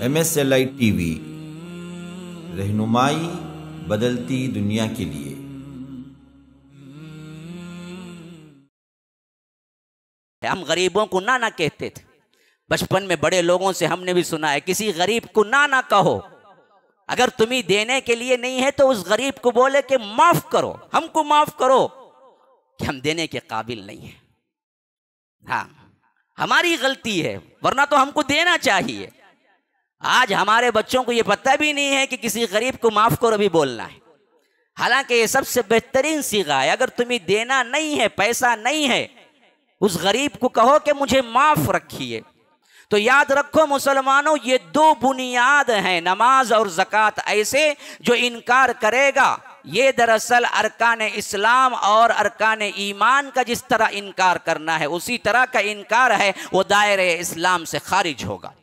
M S L I T V रहनुमाई बदलती दुनिया के लिए हम गरीबों को ना ना कहते थे बचपन में बड़े लोगों से हमने भी सुना है किसी गरीब को ना ना कहो अगर तुम्हें देने के लिए नहीं है तो उस गरीब को बोले कि माफ करो हमको माफ करो कि हम देने के काबिल नहीं है हाँ हमारी गलती है वरना तो हमको देना चाहिए आज हमारे बच्चों को ये पता भी नहीं है कि किसी गरीब को माफ़ करो भी बोलना है हालांकि ये सबसे बेहतरीन सीखा है अगर तुम्हें देना नहीं है पैसा नहीं है उस गरीब को कहो कि मुझे माफ़ रखिए तो याद रखो मुसलमानों ये दो बुनियाद हैं नमाज और ज़क़़त ऐसे जो इनकार करेगा ये दरअसल अरकान इस्लाम और अरकान ईमान का जिस तरह इनकार करना है उसी तरह का इनकार है वो दायरे इस्लाम से खारिज होगा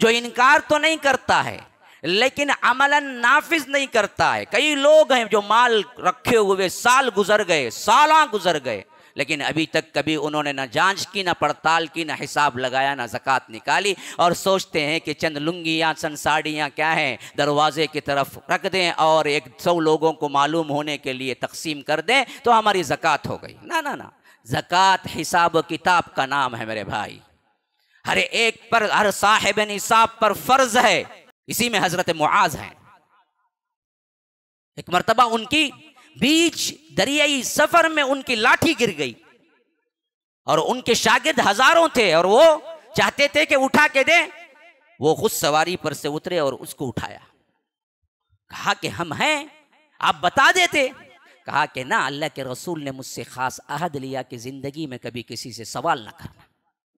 जो इनकार तो नहीं करता है लेकिन अमलन नाफिज नहीं करता है कई लोग हैं जो माल रखे हुए साल गुजर गए साल गुजर गए लेकिन अभी तक कभी उन्होंने ना जांच की ना पड़ताल की ना हिसाब लगाया ना जक़ात निकाली और सोचते हैं कि चंद लुंगियाँ चंद साड़ियाँ क्या हैं दरवाजे की तरफ रख दें और एक सौ लोगों को मालूम होने के लिए तकसीम कर दें तो हमारी ज़क़़त हो गई ना ना ना ज़क़़त हिसाब किताब का नाम है मेरे भाई हर एक पर हर साहेब निसाब पर फर्ज है इसी में हजरत मुआज हैं एक मरतबा उनकी बीच दरियाई सफर में उनकी लाठी गिर गई और उनके शागिद हजारों थे और वो चाहते थे कि उठा के दे वो खुद सवारी पर से उतरे और उसको उठाया कहा कि हम हैं आप बता देते कहा कि ना अल्लाह के रसूल ने मुझसे खास अहद लिया कि जिंदगी में कभी किसी से सवाल ना करना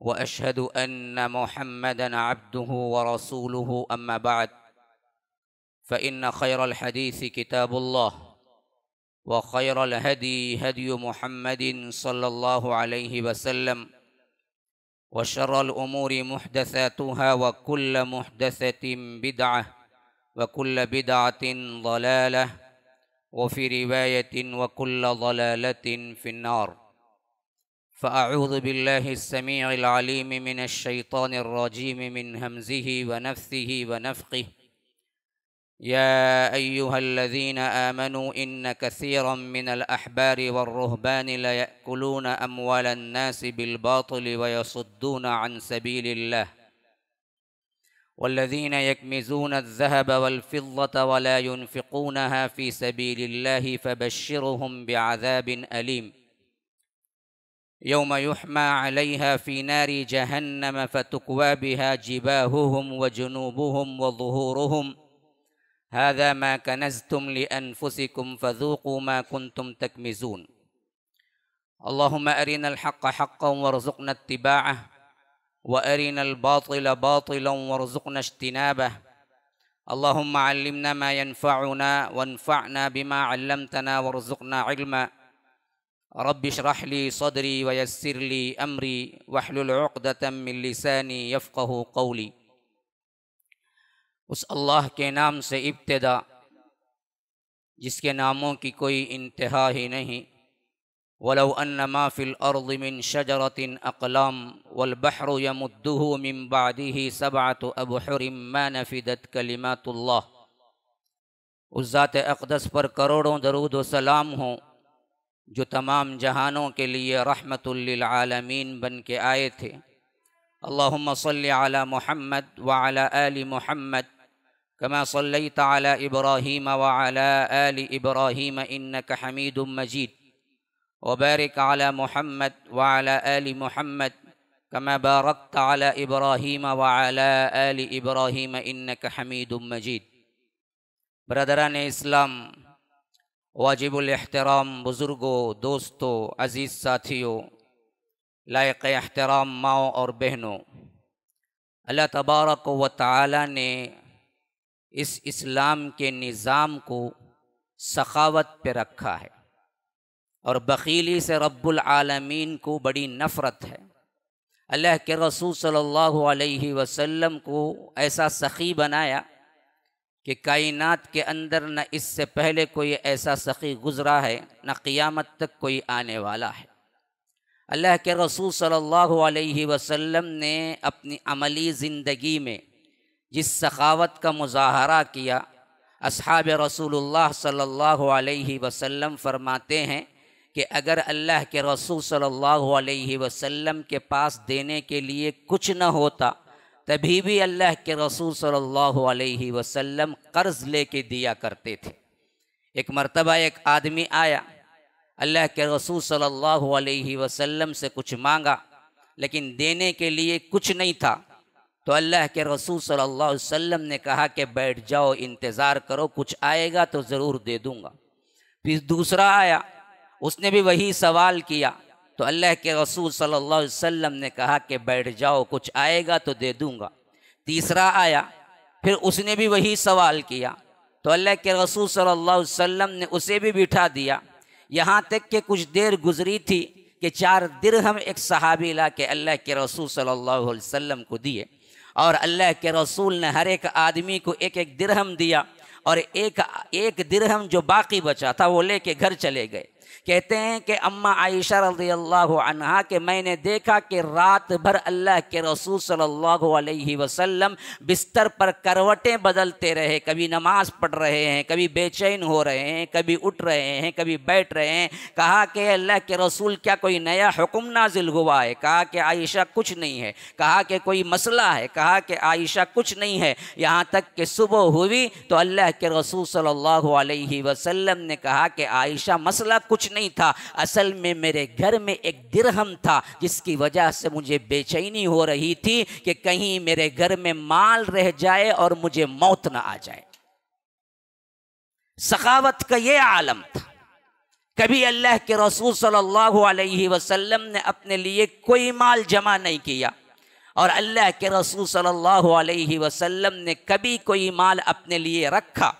واشهد ان محمدا عبده ورسوله اما بعد فان خير الحديث كتاب الله وخير الهدي هدي محمد صلى الله عليه وسلم وشر الامور محدثاتها وكل محدثه بدعه وكل بدعه ضلاله وفي روايه وكل ضلاله في النار فأعوذ بالله السميع العليم من الشيطان الرجيم من همزه ونفثه ونفقه يا أيها الذين آمنوا إن كثيرا من الأحبار والرهبان ليأكلون أموال الناس بالباطل ويصدون عن سبيل الله والذين يكمزون الذهب والفضة ولا ينفقونها في سبيل الله فبشرهم بعذاب أليم يوم يحمى عليها في نار جهنم فتكوى بها جباههم وجنوبهم وظهورهم هذا ما كنزتم لأنفسكم فذوقوا ما كنتم تكمزون اللهم أرنا الحق حقا وارزقنا اتباعه وأرنا الباطل باطلا وارزقنا اجتنابه اللهم علمنا ما ينفعنا وانفعنا بما علمتنا وارزقنا علما रब शरह ली सदरी वयसर ली अमरी वहलुलदतम लसानी यफ़क़ कौली उस अल्लाह के नाम से इब्तदा जिसके नामों की कोई इंतहा ही नहीं वलो अन्नमा अर्दमिन शजरतिन अकलाम वलबहर यमुद्दू मिम्बादी सबात अबहरम नफ़िदत कलिमतुल्ला उस ज़ात अकदस पर करोड़ों दरुद सलाम हों जो तमाम जहानों के लिए रहमत ललमीन बन के आए थे अल्लाम सल महमद वाल आल महमद कमा सल ताली इब्राहीम वाल आल इब्राहीम इन हमीद मजीद वबरक आल महमद वाल आल महमद कमा बारक ताल इब्राहीम वाल आल इब्राहीम इन हमीद मजीद बरदरान इस्लाम एहतराम बुज़ुर्गों दोस्तों अज़ीज़ साथियों लायक एहतराम माओ और बहनों अल्लाह तबारक व ताली ने इस इस्लाम के निज़ाम को सखावत पे रखा है और बखीली से रब्बुल आलमीन को बड़ी नफ़रत है अल्लाह के रसूल सल्लल्लाहु अलैहि वसल्लम को ऐसा सखी बनाया कि कायनात के अंदर न इससे पहले कोई ऐसा सखी गुज़रा है न क़ियामत तक कोई आने वाला है अल्लाह के रसूल सल्लल्लाहु अलैहि वसल्लम ने अपनी अमली ज़िंदगी में जिस सखावत का मुजाहरा किया असहाब रसूलुल्लाह सल्लल्लाहु अलैहि वसल्लम फरमाते हैं कि अगर अल्लाह के रसूल सल्लल्लाहु अलैहि वसल्लम के पास देने के लिए कुछ न होता तभी भी अल्लाह के रसूल सल्लल्लाहु अलैहि वसल्लम कर्ज़ लेके दिया करते थे एक मरतबा एक आदमी आया अल्लाह के रसूल सल्लल्लाहु अलैहि वसल्लम से कुछ मांगा लेकिन देने के लिए कुछ नहीं था तो अल्लाह के रसूल सल्लल्लाहु अलैहि वसल्लम ने कहा कि बैठ जाओ इंतज़ार करो कुछ आएगा तो ज़रूर दे दूँगा फिर दूसरा आया उसने भी वही सवाल किया तो अल्लाह के रसूल सल्लल्लाहु अलैहि वसल्लम ने कहा कि बैठ जाओ कुछ आएगा तो दे दूँगा तीसरा आया फिर उसने भी वही सवाल किया तो अल्लाह के रसूल सल्लल्लाहु अलैहि वसल्लम ने उसे भी बिठा दिया यहाँ तक कि कुछ देर गुजरी थी कि चार हम एक सहाबी ला के अल्लाह के रसूल सल्लल्लाहु अलैहि वसल्लम को दिए और अल्लाह के रसूल ने हर एक आदमी को एक एक दिरहम दिया और एक एक दिरहम जो बाकी बचा था वो लेके घर चले गए कहते हैं कि अम्मा आयशा रजी अल्लाह अनहा के मैंने देखा कि रात भर अल्लाह के रसूल सल्लल्लाहु अलैहि वसल्लम बिस्तर पर करवटें बदलते रहे कभी नमाज पढ़ रहे हैं कभी बेचैन हो रहे हैं कभी उठ रहे हैं कभी बैठ रहे हैं कहा कि अल्लाह के रसूल क्या कोई नया हुक्म नाजिल हुआ है कहा कि आयशा कुछ नहीं है कहा कि कोई मसला है कहा कि आयशा कुछ नहीं है यहाँ तक कि सुबह हुई तो अल्लाह के रसूल सल्लल्लाहु अलैहि वसल्लम ने कहा कि आयशा मसला कुछ कुछ नहीं था असल में मेरे घर में एक दिरहम था जिसकी वजह से मुझे बेचैनी हो रही थी कि कहीं मेरे घर में माल रह जाए और मुझे मौत ना आ जाए सखावत का ये आलम था कभी अल्लाह के रसूल सल्लल्लाहु अलैहि वसल्लम ने अपने लिए कोई माल जमा नहीं किया और अल्लाह के रसूल सल्लल्लाहु अलैहि वसल्लम ने कभी कोई माल अपने लिए रखा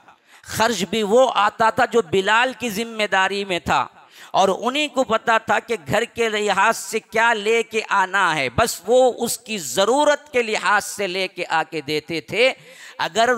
खर्च भी वो आता था जो बिलाल की जिम्मेदारी में था और उन्हीं को पता था कि घर के लिहाज से क्या ले के आना है बस वो उसकी ज़रूरत के लिहाज से ले के आके देते थे अगर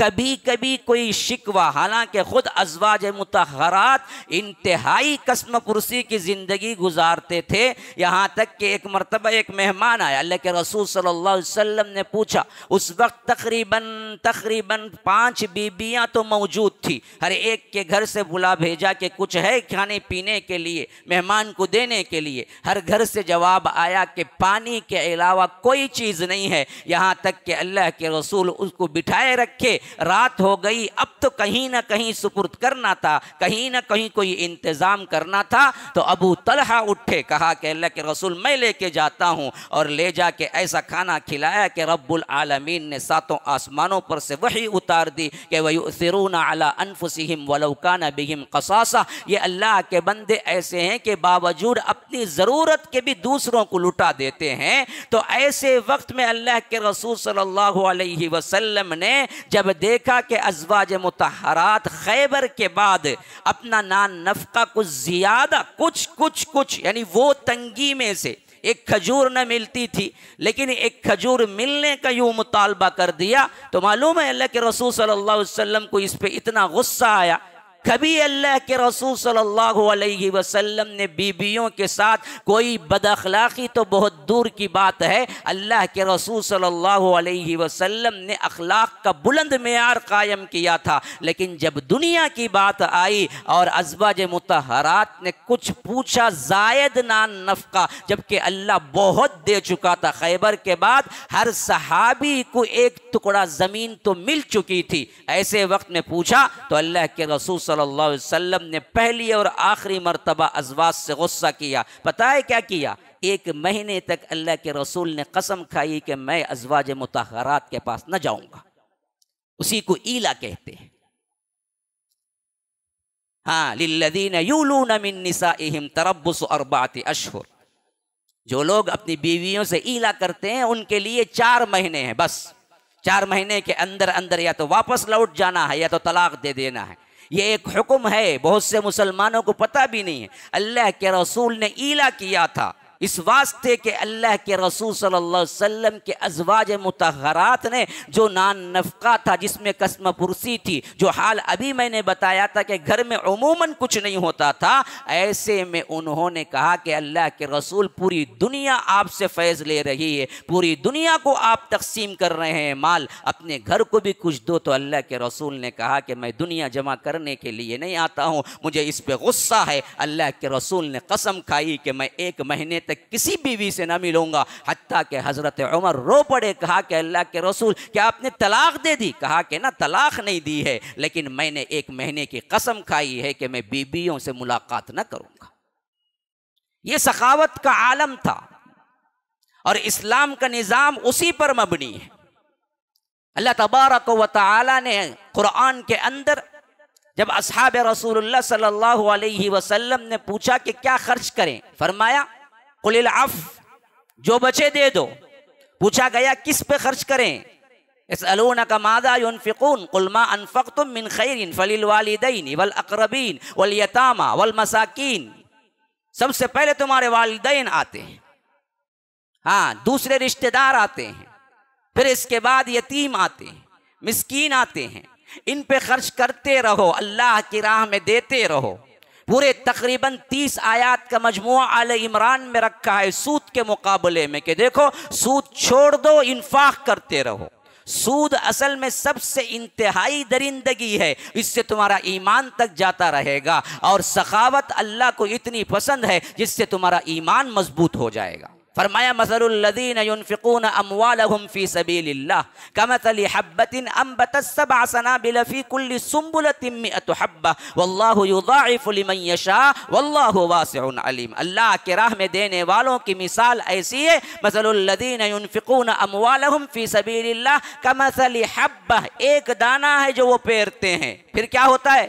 कभी कभी कोई शिकवा हालांकि ख़ुद अजवाज मतहरात इंतहाई कसम कुर्सी की ज़िंदगी गुजारते थे यहाँ तक कि एक मरतबा एक मेहमान आया अल्लाह के रसूल सल्लल्लाहु अलैहि वसल्लम ने पूछा उस वक्त तकरीबन तकरीबन पाँच बीबियाँ तो मौजूद थी हर एक के घर से बुला भेजा कि कुछ है खाने पीने के लिए मेहमान को देने के लिए हर घर से जवाब आया कि पानी के अलावा कोई चीज़ नहीं है यहाँ तक कि अल्लाह के रसूल उसको बिठाए रखे रात हो गई अब तो कहीं ना कहीं सुपुर्द करना था कहीं ना कहीं कोई इंतज़ाम करना था तो अबू तलहा उठे कहा कि अल्लाह के रसूल मैं लेके जाता हूँ और ले जा के ऐसा खाना खिलाया कि रब्बुल आलमीन ने सातों आसमानों पर से वही उतार दी कि वही सिरून अला अनफुसम वलौकाना बिहिम कसासा ये अल्लाह के बंदे ऐसे हैं कि बावजूद अपनी ज़रूरत के भी दूसरों को लुटा देते हैं तो ऐसे वक्त में अल्लाह के रसूल सल्लल्लाहु अलैहि वसल्लम वसल्लम ने जब देखा कि अजवाज मतहरात खैबर के बाद अपना नान नफका कुछ ज़्यादा कुछ कुछ कुछ यानी वो तंगी में से एक खजूर न मिलती थी लेकिन एक खजूर मिलने का यूं मुतालबा कर दिया तो मालूम है अल्लाह के रसूल सल्लल्लाहु अलैहि वसल्लम को इस पे इतना गुस्सा आया कभी अल्लाह के रसूल सल्लल्लाहु अलैहि वसल्लम ने बीबियों के साथ कोई बदअखलाक़ी तो बहुत दूर की बात है अल्लाह के रसूल सल्लल्लाहु अलैहि वसल्लम ने अखलाक का बुलंद मैार कायम किया था लेकिन जब दुनिया की बात आई और अजवाज मतहरात ने कुछ पूछा जायद नान नफ़ा जबकि अल्लाह बहुत दे चुका था खैबर के बाद हर सहाबी को एक टुकड़ा ज़मीन तो मिल चुकी थी ऐसे वक्त में पूछा तो अल्लाह के रसूल सल्लल्लाहु अलैहि वसल्लम ने पहली और आखिरी मरतबा अजवास से गुस्सा किया पता है क्या किया एक महीने तक अल्लाह के रसूल ने कसम खाई कि मैं अजवाज मतहरात के पास न जाऊंगा उसी को ईला कहते हैं हाँ लिल्लदीन यूलू नमिन निसा तरबुस तरबस अरबात अशहर जो लोग अपनी बीवियों से ईला करते हैं उनके लिए चार महीने हैं बस चार महीने के अंदर अंदर या तो वापस लौट जाना है या तो तलाक दे देना है ये एक हुक्म है बहुत से मुसलमानों को पता भी नहीं है अल्लाह के रसूल ने ईला किया था इस वास्ते के अल्लाह के रसूल सल्लल्लाहु अलैहि वसल्लम के अजवाज मतहरात ने जो नान नफका था जिसमें कसम पुरसी थी जो हाल अभी मैंने बताया था कि घर में उमूमन कुछ नहीं होता था ऐसे में उन्होंने कहा कि अल्लाह के रसूल पूरी दुनिया आपसे फैज़ ले रही है पूरी दुनिया को आप तकसीम कर रहे हैं माल अपने घर को भी कुछ दो तो अल्लाह के रसूल ने कहा कि मैं दुनिया जमा करने के लिए नहीं आता हूँ मुझे इस पर गुस्सा है अल्लाह के रसूल ने कसम खाई कि मैं एक महीने तक किसी बीवी से ना मिलूंगा हत्या के हज़रत उमर रो पड़े कहा कि अल्लाह के रसूल क्या आपने तलाक दे दी कहा कि ना तलाक नहीं दी है लेकिन मैंने एक महीने की कसम खाई है कि मैं बीबियों से मुलाकात ना करूंगा ये सखावत का आलम था और इस्लाम का निज़ाम उसी पर मबनी है अल्लाह तबारक व ताली ने कुरान के अंदर जब असहाब रसूलुल्लाह सल्लल्लाहु अलैहि वसल्लम ने पूछा कि क्या खर्च करें फरमाया कुलिल अफ जो बचे दे दो पूछा गया किस पे खर्च करें इस अलून का मादा यूनफ़िकून कुलमा अनफ़क तुम मिन खैरिन फलिल वालदेन वल अकरबीन वल यतामा वल मसाकिन सबसे पहले तुम्हारे वालदेन आते हैं हाँ दूसरे रिश्तेदार आते हैं फिर इसके बाद यतीम आते हैं मिसकीन आते हैं इन पे खर्च करते रहो अल्लाह की राह में देते रहो पूरे तकरीबन तीस आयात का मजमू आल इमरान में रखा है सूद के मुकाबले में कि देखो सूद छोड़ दो इन्फाक करते रहो सूद असल में सबसे इंतहाई दरिंदगी है इससे तुम्हारा ईमान तक जाता रहेगा और सखावत अल्लाह को इतनी पसंद है जिससे तुम्हारा ईमान मजबूत हो जाएगा फरमाया मसरुल्लदीनफ़िकून अमवालहम फ़ी सबील्ला कमतल हब्बतिन अम्बत सबासना बिलफ़ी कुल्ली सुम्बुलतिम्मतहब्बा वल्लाफ़ुलमन यशा वल्लासन अलीम अल्लाह के राह में देने वालों की मिसाल ऐसी है मसलुल्लदीनफ़िकून अमवालहम फ़ी सबील्ला कमसल हब्बा एक दाना है जो वो पेरते हैं फिर क्या होता है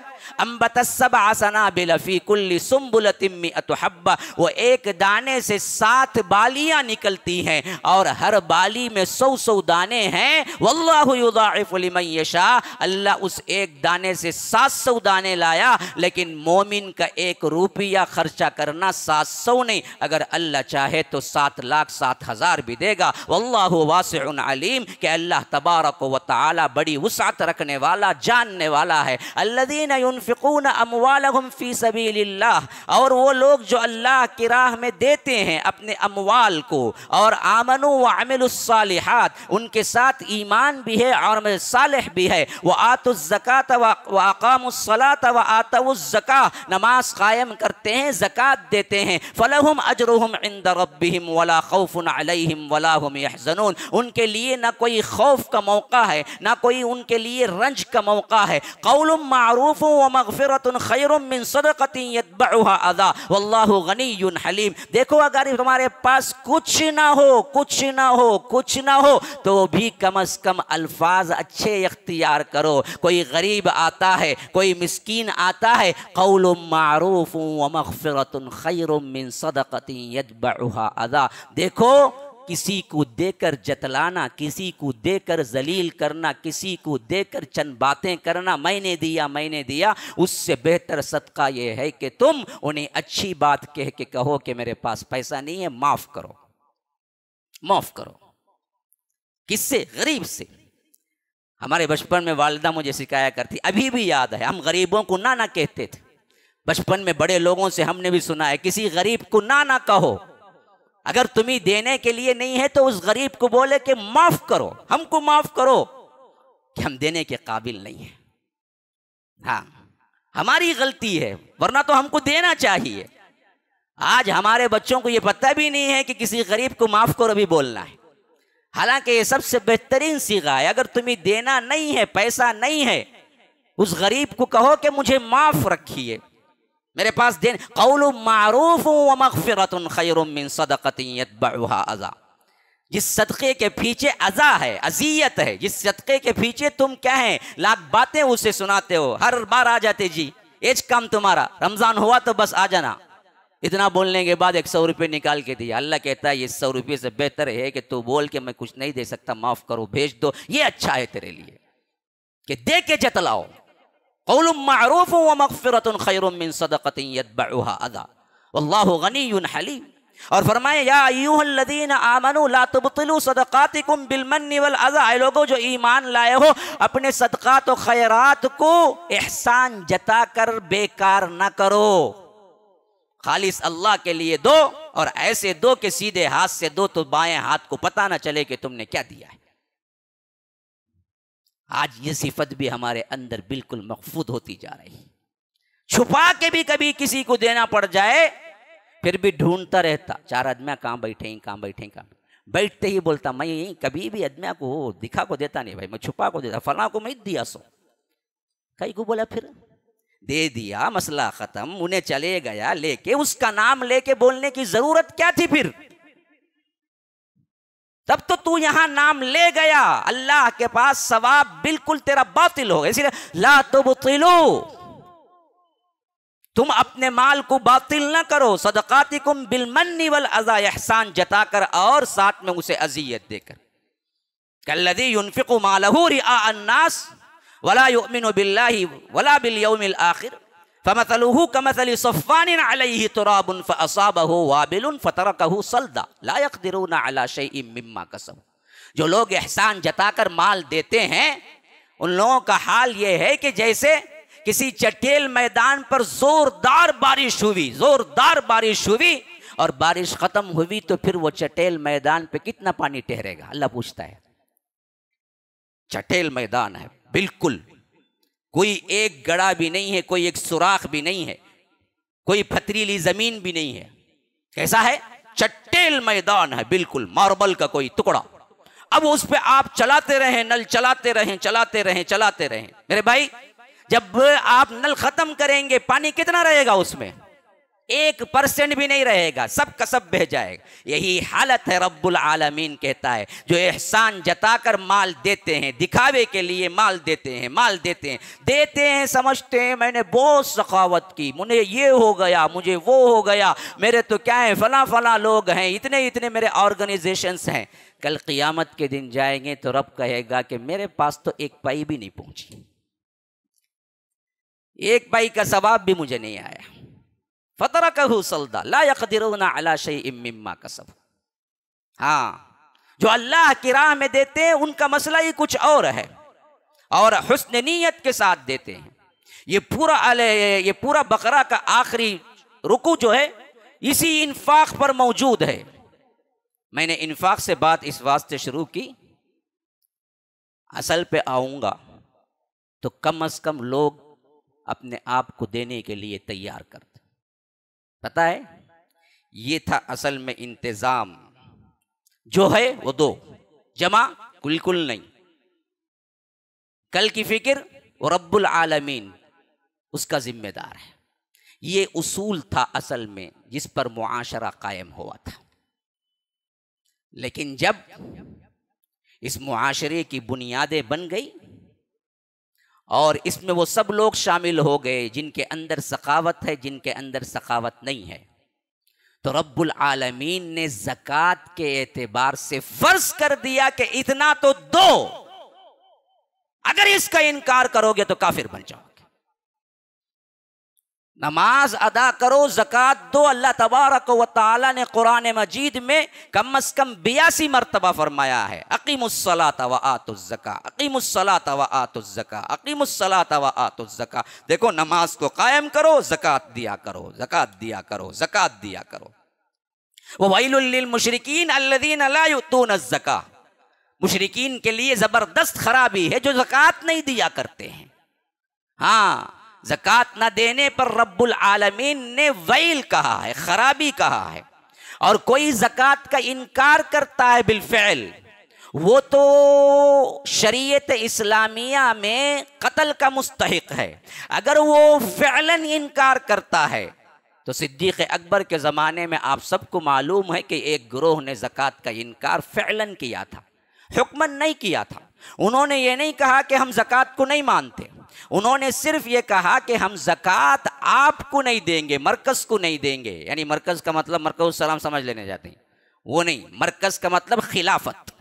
वो एक दाने से सात बालियां निकलती हैं और हर बाली में सौ सौ दाने हैं वल्लाफ़ुलमयशा अल्लाह उस एक दाने से सात सौ दाने लाया लेकिन मोमिन का एक रुपया खर्चा करना सात सौ नहीं अगर अल्लाह चाहे तो सात लाख सात हज़ार भी देगा वल्लाह वासम के अल्लाह तबारक व ताली बड़ी वसात रखने वाला जानने वाला है अल्लादीन युनफिकून अमवालहम फ़ी सबील्ला और वो लोग जो अल्लाह की राह में देते हैं अपने अमवाल को और आमन व आमिल उनके साथ ईमान भी है और साल भी है वह आतुज़क़ात व अकामसलात व आतुज़क़ा नमाज कायम करते हैं ज़क़़त देते हैं फ़लहम अजरहम इंद रबिम वला खौफ़ अलहम उनके लिए ना कोई खौफ का मौका है ना कोई उनके लिए रंज का मौका है कौलम मरूफ़ हलीम देखो अगर तुम्हारे पास कुछ ना हो कुछ ना हो कुछ ना हो तो भी कम अज़ कम अल्फाज अच्छे इख्तियार करो कोई गरीब आता है कोई मिसकीन आता है कौल मारूफ़ व खैर सदक़ती अदा देखो किसी को देकर जतलाना किसी को देकर जलील करना किसी को देकर चंद बातें करना मैंने दिया मैंने दिया उससे बेहतर सदका यह है कि तुम उन्हें अच्छी बात कह के कहो कि मेरे पास पैसा नहीं है माफ़ करो माफ़ करो किससे गरीब से हमारे बचपन में वालदा मुझे सिखाया करती अभी भी याद है हम गरीबों को ना ना कहते थे बचपन में बड़े लोगों से हमने भी सुना है किसी गरीब को ना ना कहो अगर तुम्हें देने के लिए नहीं है तो उस गरीब को बोले कि माफ करो हमको माफ करो कि हम देने के काबिल नहीं है हाँ हमारी गलती है वरना तो हमको देना चाहिए आज हमारे बच्चों को यह पता भी नहीं है कि किसी गरीब को माफ करो भी बोलना है हालांकि ये सबसे बेहतरीन सीखा है अगर तुम्हें देना नहीं है पैसा नहीं है उस गरीब को कहो कि मुझे माफ रखिए मेरे पास दिन कौल मारूफ व मगफरत अज़ा जिस सदक़े के पीछे अज़ा है अजियत है जिस सदक़े के पीछे तुम क्या है लाख बातें उसे सुनाते हो हर बार आ जाते जी एज काम तुम्हारा रमज़ान हुआ तो बस आ जाना इतना बोलने के बाद एक सौ रुपये निकाल के दिया अल्लाह कहता है ये सौ रुपये से बेहतर है कि तू बोल के मैं कुछ नहीं दे सकता माफ़ करो भेज दो ये अच्छा है तेरे लिए कि दे के जतलाओ कौल मरूफ व मगफ़रत खैरमिन सदक़तिन यदबा अदा वल्लाह गनी हलीम और फरमाए यादीन आमनु लातबतलु सदक़ातिकुम बिलमन वल अज़ा आए लोगों जो ईमान लाए हो अपने सदक़ात और खैरात को एहसान जता कर बेकार ना करो खालिस अल्लाह के लिए दो और ऐसे दो के सीधे हाथ से दो तो बाएं हाथ को पता ना चले कि तुमने क्या दिया है आज ये सिफत भी हमारे अंदर बिल्कुल मकफूद होती जा रही छुपा के भी कभी किसी को देना पड़ जाए फिर भी ढूंढता रहता चार आदमिया कहाँ बैठे हैं कहाँ बैठे कहां कहाँ बैठते ही बोलता मैं कभी भी आदमिया को दिखा को देता नहीं भाई मैं छुपा को देता फला को मैं दिया सो कई को बोला फिर दे दिया मसला खत्म उन्हें चले गया लेके उसका नाम लेके बोलने की जरूरत क्या थी फिर तब तो तू यहां नाम ले गया अल्लाह के पास सवाब बिल्कुल तेरा बातिल हो इसलिए ला तो बुतिलो तुम अपने माल को बातिल ना करो सदकाती कुम बिलमन्नी वल अजा एहसान जताकर और साथ में उसे अजियत देकर कल्लदी युनफिक मालहूरी अन्नास वला युमिन बिल्लाही वला बिल आखिर फमसलहू कमसल सफ़ान तुराबन फ़साब हो वाबिल फ़तर कहू सलदा लायक दिरून अला शई मम्मा जो लोग एहसान जताकर माल देते हैं उन लोगों का हाल यह है कि जैसे किसी चटेल मैदान पर जोरदार बारिश हुई जोरदार बारिश हुई और बारिश खत्म हुई तो फिर वो चटेल मैदान पे कितना पानी ठहरेगा अल्लाह पूछता है चटेल मैदान है बिल्कुल कोई एक गड़ा भी नहीं है कोई एक सुराख भी नहीं है कोई फतरीली जमीन भी नहीं है कैसा है चट्टेल मैदान है बिल्कुल मार्बल का कोई टुकड़ा अब उस पर आप चलाते रहें नल चलाते रहें चलाते रहें चलाते रहें मेरे भाई जब आप नल खत्म करेंगे पानी कितना रहेगा उसमें एक परसेंट भी नहीं रहेगा सब सब बह जाएगा यही हालत है रब्बुल आलमीन कहता है जो एहसान जताकर माल देते हैं दिखावे के लिए माल देते हैं माल देते हैं देते हैं समझते हैं मैंने बहुत सखावत की मुझे ये हो गया मुझे वो हो गया मेरे तो क्या है फला फला लोग हैं इतने इतने मेरे ऑर्गेनाइजेशंस हैं कल क़ियामत के दिन जाएंगे तो रब कहेगा कि मेरे पास तो एक पाई भी नहीं पहुंची एक पाई का सवाब भी मुझे नहीं आया फतर कहू सलदा लाकदिरना अला कसब हाँ जो अल्लाह की राह में देते हैं उनका मसला ही कुछ और है और हुस्न नीयत के साथ देते हैं ये पूरा ये पूरा बकरा का आखिरी रुकू जो है इसी इन्फाक पर मौजूद है मैंने इन्फाक से बात इस वास्ते शुरू की असल पे आऊंगा तो कम अज़ कम लोग अपने आप को देने के लिए तैयार करते पता है ये था असल में इंतजाम जो है वो दो जमा बिल्कुल नहीं कल की फिक्र और रब्बुल आलमीन उसका जिम्मेदार है ये उसूल था असल में जिस पर मुआशरा कायम हुआ था लेकिन जब इस मुआशरे की बुनियादें बन गई और इसमें वो सब लोग शामिल हो गए जिनके अंदर सखावत है जिनके अंदर सखावत नहीं है तो रब्बुल आलमीन ने जक़ात के एतबार से फर्ज कर दिया कि इतना तो दो अगर इसका इनकार करोगे तो काफिर बन जाओ नमाज अदा करो जक़ात दो अल्लाह तबारक व ताली ने कुरान मजीद में कम अज़ कम बयासी मरतबा फरमाया है अकीमसला तवा आतुज़क़ा अकीमसला तवा आतुज़क़ा अकीमसला तवा आतुज़क़ा देखो नमाज को कायम करो जक़ात दिया करो जक़ात दिया करो जक़ात दिया करो वह वैलमशरकिन अल्लिन ज़क़ा मुशरकिन के लिए ज़बरदस्त खराबी है जो जक़ात नहीं दिया करते हैं हाँ जक़ात न देने पर रब्बुल आलमीन ने वैल कहा है ख़राबी कहा है और कोई जक़ात का इनकार करता है बिलफ़ैल वो तो शरीयत इस्लामिया में कत्ल का मुस्तक है अगर वो फ़ैलन इनकार करता है तो सिद्दीक़ अकबर के ज़माने में आप सबको मालूम है कि एक ग्रोह ने ज़क़़त का इनकार फ़ैलन किया था हुक्मन नहीं किया था उन्होंने ये नहीं कहा कि हम ज़क़़त को नहीं मानते उन्होंने सिर्फ ये कहा कि हम जक़ात आपको नहीं देंगे मरकज़ को नहीं देंगे यानी मरकज़ का मतलब मरकज़ सलाम समझ लेने जाते हैं वो नहीं मरकज़ का मतलब खिलाफत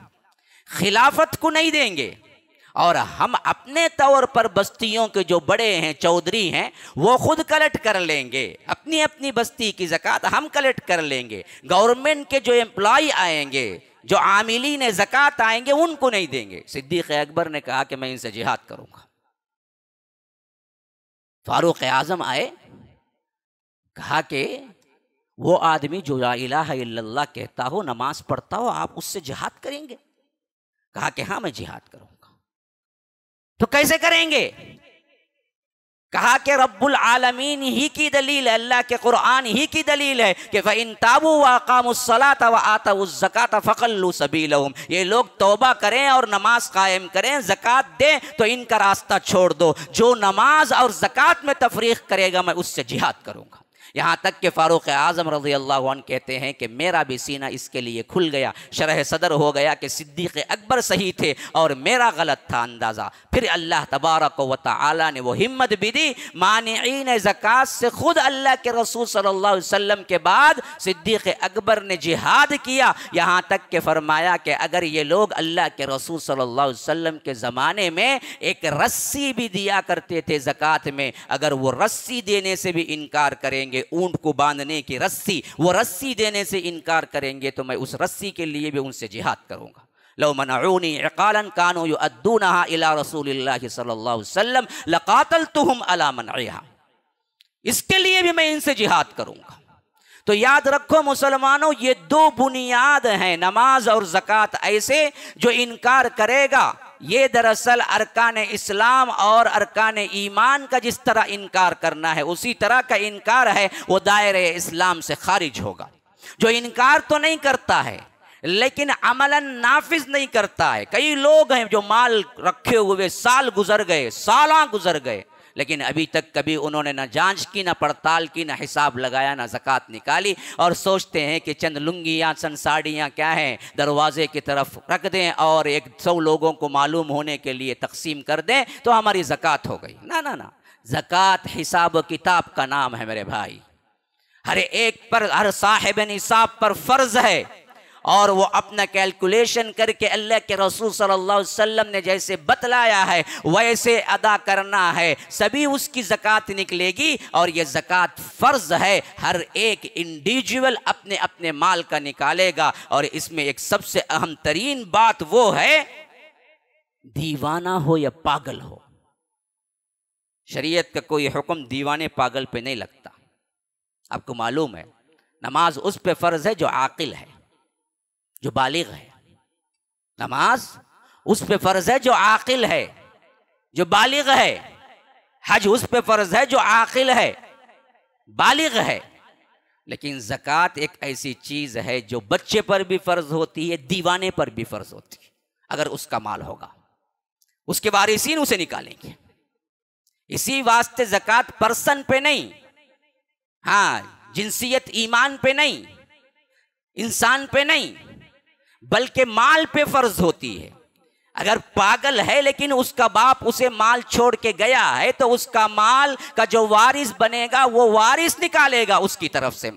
खिलाफत को नहीं देंगे और हम अपने तौर पर बस्तियों के जो बड़े हैं चौधरी हैं वो खुद कलेक्ट कर लेंगे अपनी अपनी बस्ती की जक़ात हम कलेक्ट कर लेंगे गवर्नमेंट के जो एम्प्लॉय आएंगे जो आमिली ने ज़क़़त आएंगे उनको नहीं देंगे सिद्दीक़ अकबर ने कहा कि मैं इनसे जिहाद करूँगा फारूक आज़म आए कहा कि वो आदमी जो इला कहता हो नमाज पढ़ता हो आप उससे जिहाद करेंगे कहा कि हाँ मैं जिहाद करूंगा तो कैसे करेंगे कहा कि रब्बुल आलमीन ही की दलील है अल्लाह के कुरान ही की दलील है कि वह इन ताबू वाकामसलात व जक़ात फ़कल्लू सबीलहम ये लोग तोबा करें और नमाज कायम करें ज़क़़त दें तो इनका रास्ता छोड़ दो जो नमाज और ज़क़़त में तफरीक करेगा मैं उससे जिहाद करूँगा यहाँ तक कि फ़ारूक़ आज़म रज़ी अल्लाह कहते हैं कि मेरा भी सीना इसके लिए खुल गया शरह सदर हो गया कि सिद्दीक़ अकबर सही थे और मेरा गलत था अंदाज़ा फिर अल्लाह तबारक व ताली ने वो हिम्मत भी दी मानन ज़क़़त से ख़ुद अल्लाह के रसूल सल्ला वसम के बाद सिद्दीक़ अकबर ने जिहाद किया यहाँ तक के फरमाया कि अगर ये लोग अल्लाह के रसूल सल्ला वसम के ज़माने में एक रस्सी भी दिया करते थे ज़क़़त में अगर वो रस्सी देने से भी इनकार करेंगे ऊंट को बांधने की रस्सी वो रस्सी देने से इनकार करेंगे तो मैं उस रस्सी के लिए भी उनसे जिहाद करूंगा لو منعوني عقالا كانوا يؤدونها الى رسول الله صلى الله عليه وسلم لقاتلتهم على منعها इसके लिए भी मैं इनसे जिहाद करूंगा तो याद रखो मुसलमानों ये दो बुनियाद हैं नमाज और जकात ऐसे जो इनकार करेगा ये दरअसल अरकान इस्लाम और अरकान ईमान का जिस तरह इनकार करना है उसी तरह का इनकार है वो दायरे इस्लाम से खारिज होगा जो इनकार तो नहीं करता है लेकिन अमलन नाफिज नहीं करता है कई लोग हैं जो माल रखे हुए साल गुजर गए साल गुजर गए लेकिन अभी तक कभी उन्होंने ना जांच की ना पड़ताल की ना हिसाब लगाया ना ज़क़़त निकाली और सोचते हैं कि चंद लुंगियाँ चंद साड़ियाँ क्या हैं दरवाजे की तरफ रख दें और एक सौ लोगों को मालूम होने के लिए तकसीम कर दें तो हमारी ज़क़़त हो गई ना ना ना ज़क़़त हिसाब किताब का नाम है मेरे भाई हर एक पर हर साहिब निसाब पर फ़र्ज़ है और वो अपना कैलकुलेशन करके अल्लाह के रसूल सल्लल्लाहु अलैहि वसल्लम ने जैसे बतलाया है वैसे अदा करना है सभी उसकी ज़क़़त निकलेगी और ये ज़क़़त फ़र्ज़ है हर एक इंडिविजुअल अपने अपने माल का निकालेगा और इसमें एक सबसे अहम तरीन बात वो है दीवाना हो या पागल हो शरीयत का कोई हुक्म दीवाने पागल पे नहीं लगता आपको मालूम है नमाज उस पे फ़र्ज़ है जो आकिल है जो बालिग है नमाज उस पे फ़र्ज़ है जो आकिल है जो बालिग है हज उस पे फ़र्ज़ है जो आकिल है बालिग है लेकिन जक़ात एक ऐसी चीज़ है जो बच्चे पर भी फ़र्ज़ होती है दीवाने पर भी फ़र्ज़ होती है अगर उसका माल होगा उसके वारिसीन उसे निकालेंगे इसी वास्ते जक़ात पर्सन पे नहीं हाँ जिनसीत ईमान पे नहीं इंसान पे नहीं बल्कि माल पे फर्ज होती है अगर पागल है लेकिन उसका बाप उसे माल छोड़ के गया है तो उसका माल का जो वारिस बनेगा वो वारिस निकालेगा उसकी तरफ से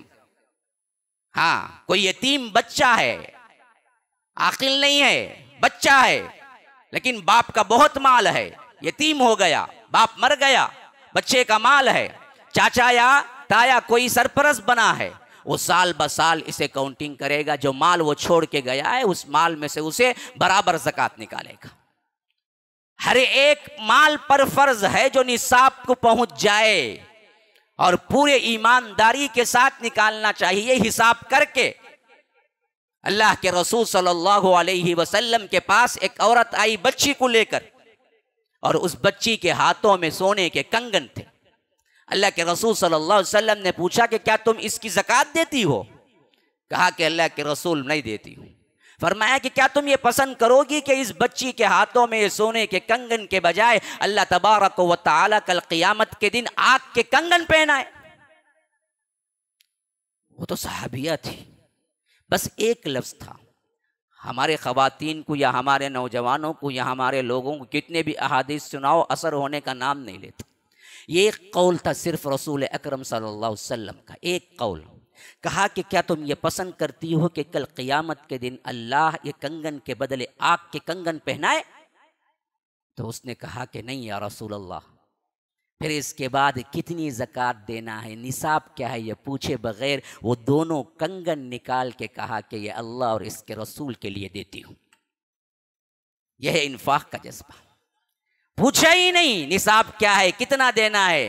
हाँ कोई यतीम बच्चा है आकिल नहीं है बच्चा है लेकिन बाप का बहुत माल है यतीम हो गया बाप मर गया बच्चे का माल है चाचा या ताया कोई सरपरस बना है वो साल ब साल इसे काउंटिंग करेगा जो माल वो छोड़ के गया है उस माल में से उसे बराबर जक़ात निकालेगा हर एक माल पर फर्ज है जो निसाब को पहुंच जाए और पूरे ईमानदारी के साथ निकालना चाहिए हिसाब करके अल्लाह के रसूल सल्लल्लाहु अलैहि वसल्लम के पास एक औरत आई बच्ची को लेकर और उस बच्ची के हाथों में सोने के कंगन थे अल्लाह के रसूल सल्लल्लाहु अलैहि वसल्लम ने पूछा कि क्या तुम इसकी ज़क़ात देती हो कहा कि अल्लाह के रसूल नहीं देती हूँ फरमाया कि क्या तुम ये पसंद करोगी कि इस बच्ची के हाथों में सोने के कंगन के बजाय अल्लाह तबारक व ताला कल क़ियामत के दिन आग के कंगन पहनाए वो तो सहाबिया थी बस एक लफ्ज़ था हमारे ख़वातीन को या हमारे नौजवानों को या हमारे लोगों को कितने भी अहादीस सुनाओ असर होने का नाम नहीं लेता ये एक कौल था सिर्फ रसूल अक्रम सल्लल्लाहु का एक कौल कहा कि क्या तुम ये पसंद करती हो कि कल क़ियामत के दिन अल्लाह ये कंगन के बदले आग के कंगन पहनाए तो उसने कहा कि नहीं या रसूल अल्लाह फिर इसके बाद कितनी ज़क़़त देना है निसाब क्या है ये पूछे बगैर वो दोनों कंगन निकाल के कहा कि ये अल्लाह और इसके रसूल के लिए देती हूँ यह इन्फाक का जज्बा पूछा ही नहीं निसाब क्या है कितना देना है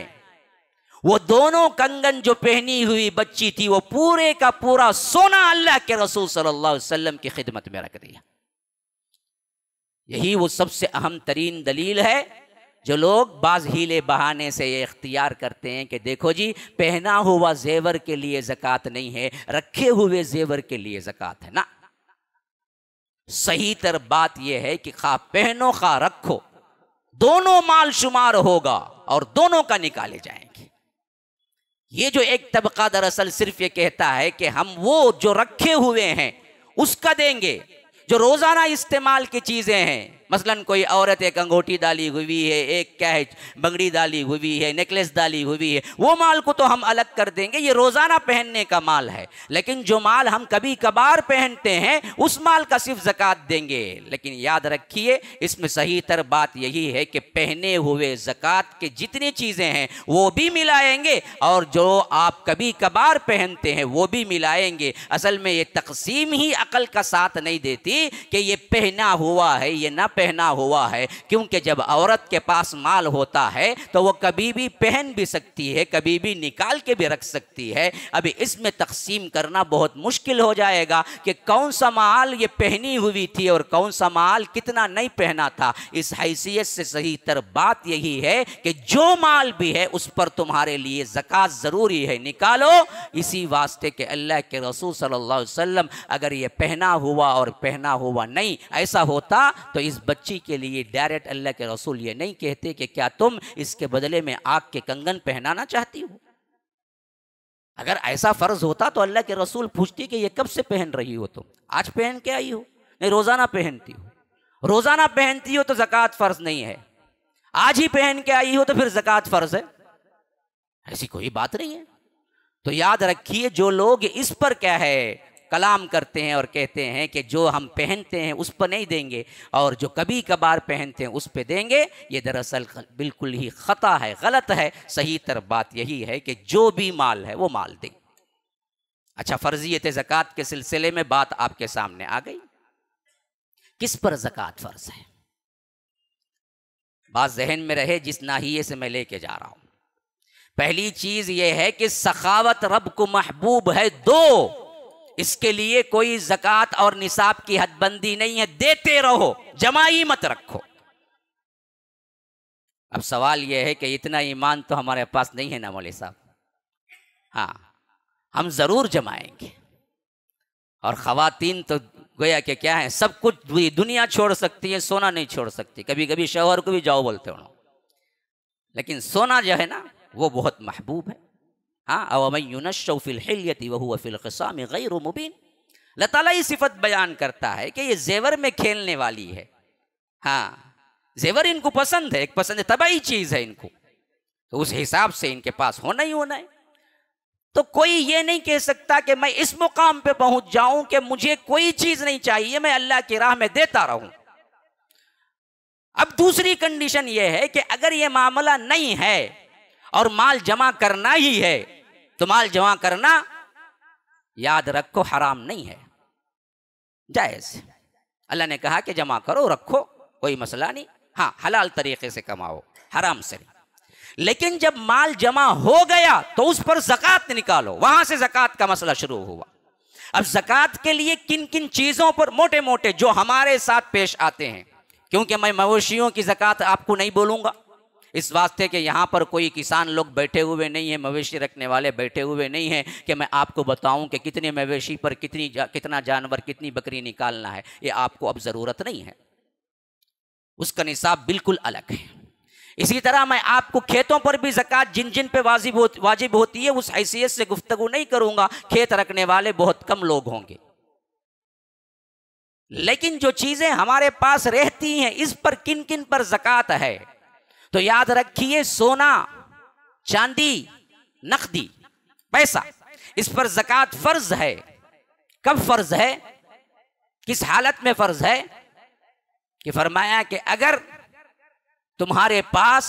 वो दोनों कंगन जो पहनी हुई बच्ची थी वो पूरे का पूरा सोना अल्लाह के रसूल सल्लल्लाहु अलैहि वसल्लम की खिदमत में रख दिया यही वो सबसे अहम तरीन दलील है जो लोग बाज हीले बहाने से ये इख्तियार करते हैं कि देखो जी पहना हुआ जेवर के लिए ज़क़़त नहीं है रखे हुए जेवर के लिए ज़क़़त है ना सही तर बात यह है कि खा पहनो खा रखो दोनों माल शुमार होगा और दोनों का निकाले जाएंगे ये जो एक तबका दरअसल सिर्फ ये कहता है कि हम वो जो रखे हुए हैं उसका देंगे जो रोजाना इस्तेमाल की चीजें हैं मसलन कोई औरत एक अंगूठी डाली हुई है एक क्या है बंगड़ी डाली हुई है नेकलेस डाली हुई है वो माल को तो हम अलग कर देंगे ये रोज़ाना पहनने का माल है लेकिन जो माल हम कभी कभार पहनते हैं उस माल का सिर्फ जक़ात देंगे लेकिन याद रखिए इसमें सही तर बात यही है कि पहने हुए जक़ात के जितनी चीज़ें हैं वो भी मिलाएंगे और जो आप कभी कभार पहनते हैं वो भी मिलाएंगे असल में ये तकसीम ही अकल का साथ नहीं देती कि ये पहना हुआ है ये ना पहना हुआ है क्योंकि जब औरत के पास माल होता है तो वो कभी भी पहन भी सकती है कभी भी निकाल के भी रख सकती है अभी इसमें तकसीम करना बहुत मुश्किल हो जाएगा कि कौन सा माल ये पहनी हुई थी और कौन सा माल कितना नहीं पहना था इस हैसियत से सही तर बात यही है कि जो माल भी है उस पर तुम्हारे लिए जक़ात ज़रूरी है निकालो इसी वास्ते के अल्लाह के रसूल सल्लल्लाहु अलैहि वसल्लम अगर ये पहना हुआ और पहना हुआ नहीं ऐसा होता तो इस बच्ची के लिए डायरेक्ट अल्लाह के रसूल ये नहीं कहते कि क्या तुम इसके बदले में आग के कंगन पहनाना चाहती हो अगर ऐसा फ़र्ज़ होता तो अल्लाह के रसूल पूछती कि ये कब से पहन रही हो तुम आज पहन के आई हो नहीं रोज़ाना पहनती हो रोज़ाना पहनती हो तो जक़ात फ़र्ज़ नहीं है आज ही पहन के आई हो तो फिर जक़ात फ़र्ज़ है ऐसी कोई बात नहीं है तो याद रखिए जो लोग इस पर क्या है कलाम करते हैं और कहते हैं कि जो हम पहनते हैं उस पर नहीं देंगे और जो कभी कभार पहनते हैं उस पर देंगे ये दरअसल बिल्कुल ही ख़ता है गलत है सही तर बात यही है कि जो भी माल है वो माल दें अच्छा फर्जियत ज़क़़त के सिलसिले में बात आपके सामने आ गई किस पर ज़क़़त फ़र्ज है बात जहन में रहे जिस नाहिए से मैं लेके जा रहा हूं पहली चीज़ यह है कि सखावत रब को महबूब है दो इसके लिए कोई जक़ात और निसाब की हदबंदी नहीं है देते रहो जमाई मत रखो अब सवाल यह है कि इतना ईमान तो हमारे पास नहीं है ना मौली साहब हाँ हम ज़रूर जमाएंगे और खातन तो गोया कि क्या है सब कुछ दुनिया छोड़ सकती है सोना नहीं छोड़ सकती कभी कभी शोहर को भी जाओ बोलते हो लेकिन सोना जो है ना वो बहुत महबूब है हाँ सिफत बयान करता है कि ये जेवर में खेलने वाली है हाँ जेवर इनको पसंद है एक पसंद है तबाही चीज़ है इनको तो उस हिसाब से इनके पास होना ही होना है तो कोई ये नहीं कह सकता कि मैं इस मुकाम पे पहुंच जाऊं कि मुझे कोई चीज़ नहीं चाहिए मैं अल्लाह की राह में देता रहूं अब दूसरी कंडीशन यह है कि अगर यह मामला नहीं है और माल जमा करना ही है तो माल जमा करना याद रखो हराम नहीं है जायज अल्लाह ने कहा कि जमा करो रखो कोई मसला नहीं हाँ हलाल तरीके से कमाओ हराम से लेकिन जब माल जमा हो गया तो उस पर जक़ात निकालो वहां से जक़ात का मसला शुरू हुआ अब जक़ात के लिए किन किन चीज़ों पर मोटे मोटे जो हमारे साथ पेश आते हैं क्योंकि मैं मवेशियों की जक़ात आपको नहीं बोलूंगा इस वास्ते कि यहाँ पर कोई किसान लोग बैठे हुए नहीं हैं मवेशी रखने वाले बैठे हुए नहीं हैं कि मैं आपको बताऊं कि कितने मवेशी पर कितनी जा, कितना जानवर कितनी बकरी निकालना है ये आपको अब ज़रूरत नहीं है उसका निसाब बिल्कुल अलग है इसी तरह मैं आपको खेतों पर भी ज़क़़त जिन जिन पे वाजिब हो वाजिब होती है उस हैसियत से गुफ्तगु नहीं करूँगा खेत रखने वाले बहुत कम लोग होंगे लेकिन जो चीज़ें हमारे पास रहती हैं इस पर किन किन पर ज़क़़त है तो याद रखिए सोना चांदी नकदी पैसा इस पर जक़ात फर्ज है कब फर्ज है किस हालत में फर्ज है कि फरमाया कि अगर तुम्हारे पास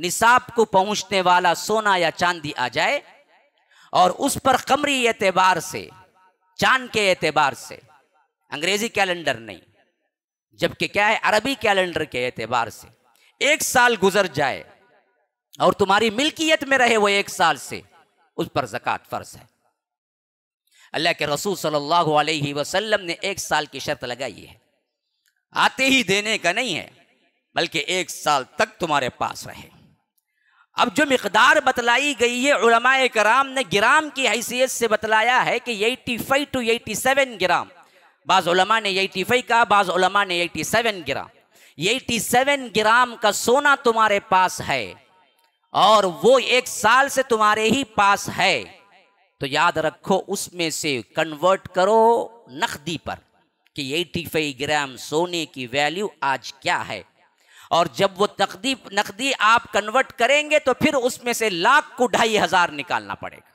निसाब को पहुंचने वाला सोना या चांदी आ जाए और उस पर कमरी एतबार से चांद के एतबार से अंग्रेजी कैलेंडर नहीं जबकि क्या है अरबी कैलेंडर के एतबार से एक साल गुजर जाए और तुम्हारी मिल्कियत में रहे वो एक साल से उस पर जक़ात फ़र्ज है अल्लाह के रसूल सल्लल्लाहु अलैहि वसल्लम ने एक साल की शर्त लगाई है आते ही देने का नहीं है बल्कि एक साल तक तुम्हारे पास रहे अब जो मकदार बतलाई गई है उलमाए कराम ने ग्राम की हैसियत से बतलाया है कि फाइव टू सेवन ग्राम बाज़ ने फाइव कहा बाज़ ने seven gram eighty seven gram का सोना तुम्हारे पास है और वो एक साल से तुम्हारे ही पास है तो याद रखो उसमें से कन्वर्ट करो नकदी पर कि 85 ग्राम सोने की वैल्यू आज क्या है और जब वो नकदी नकदी आप कन्वर्ट करेंगे तो फिर उसमें से लाख को ढाई हजार निकालना पड़ेगा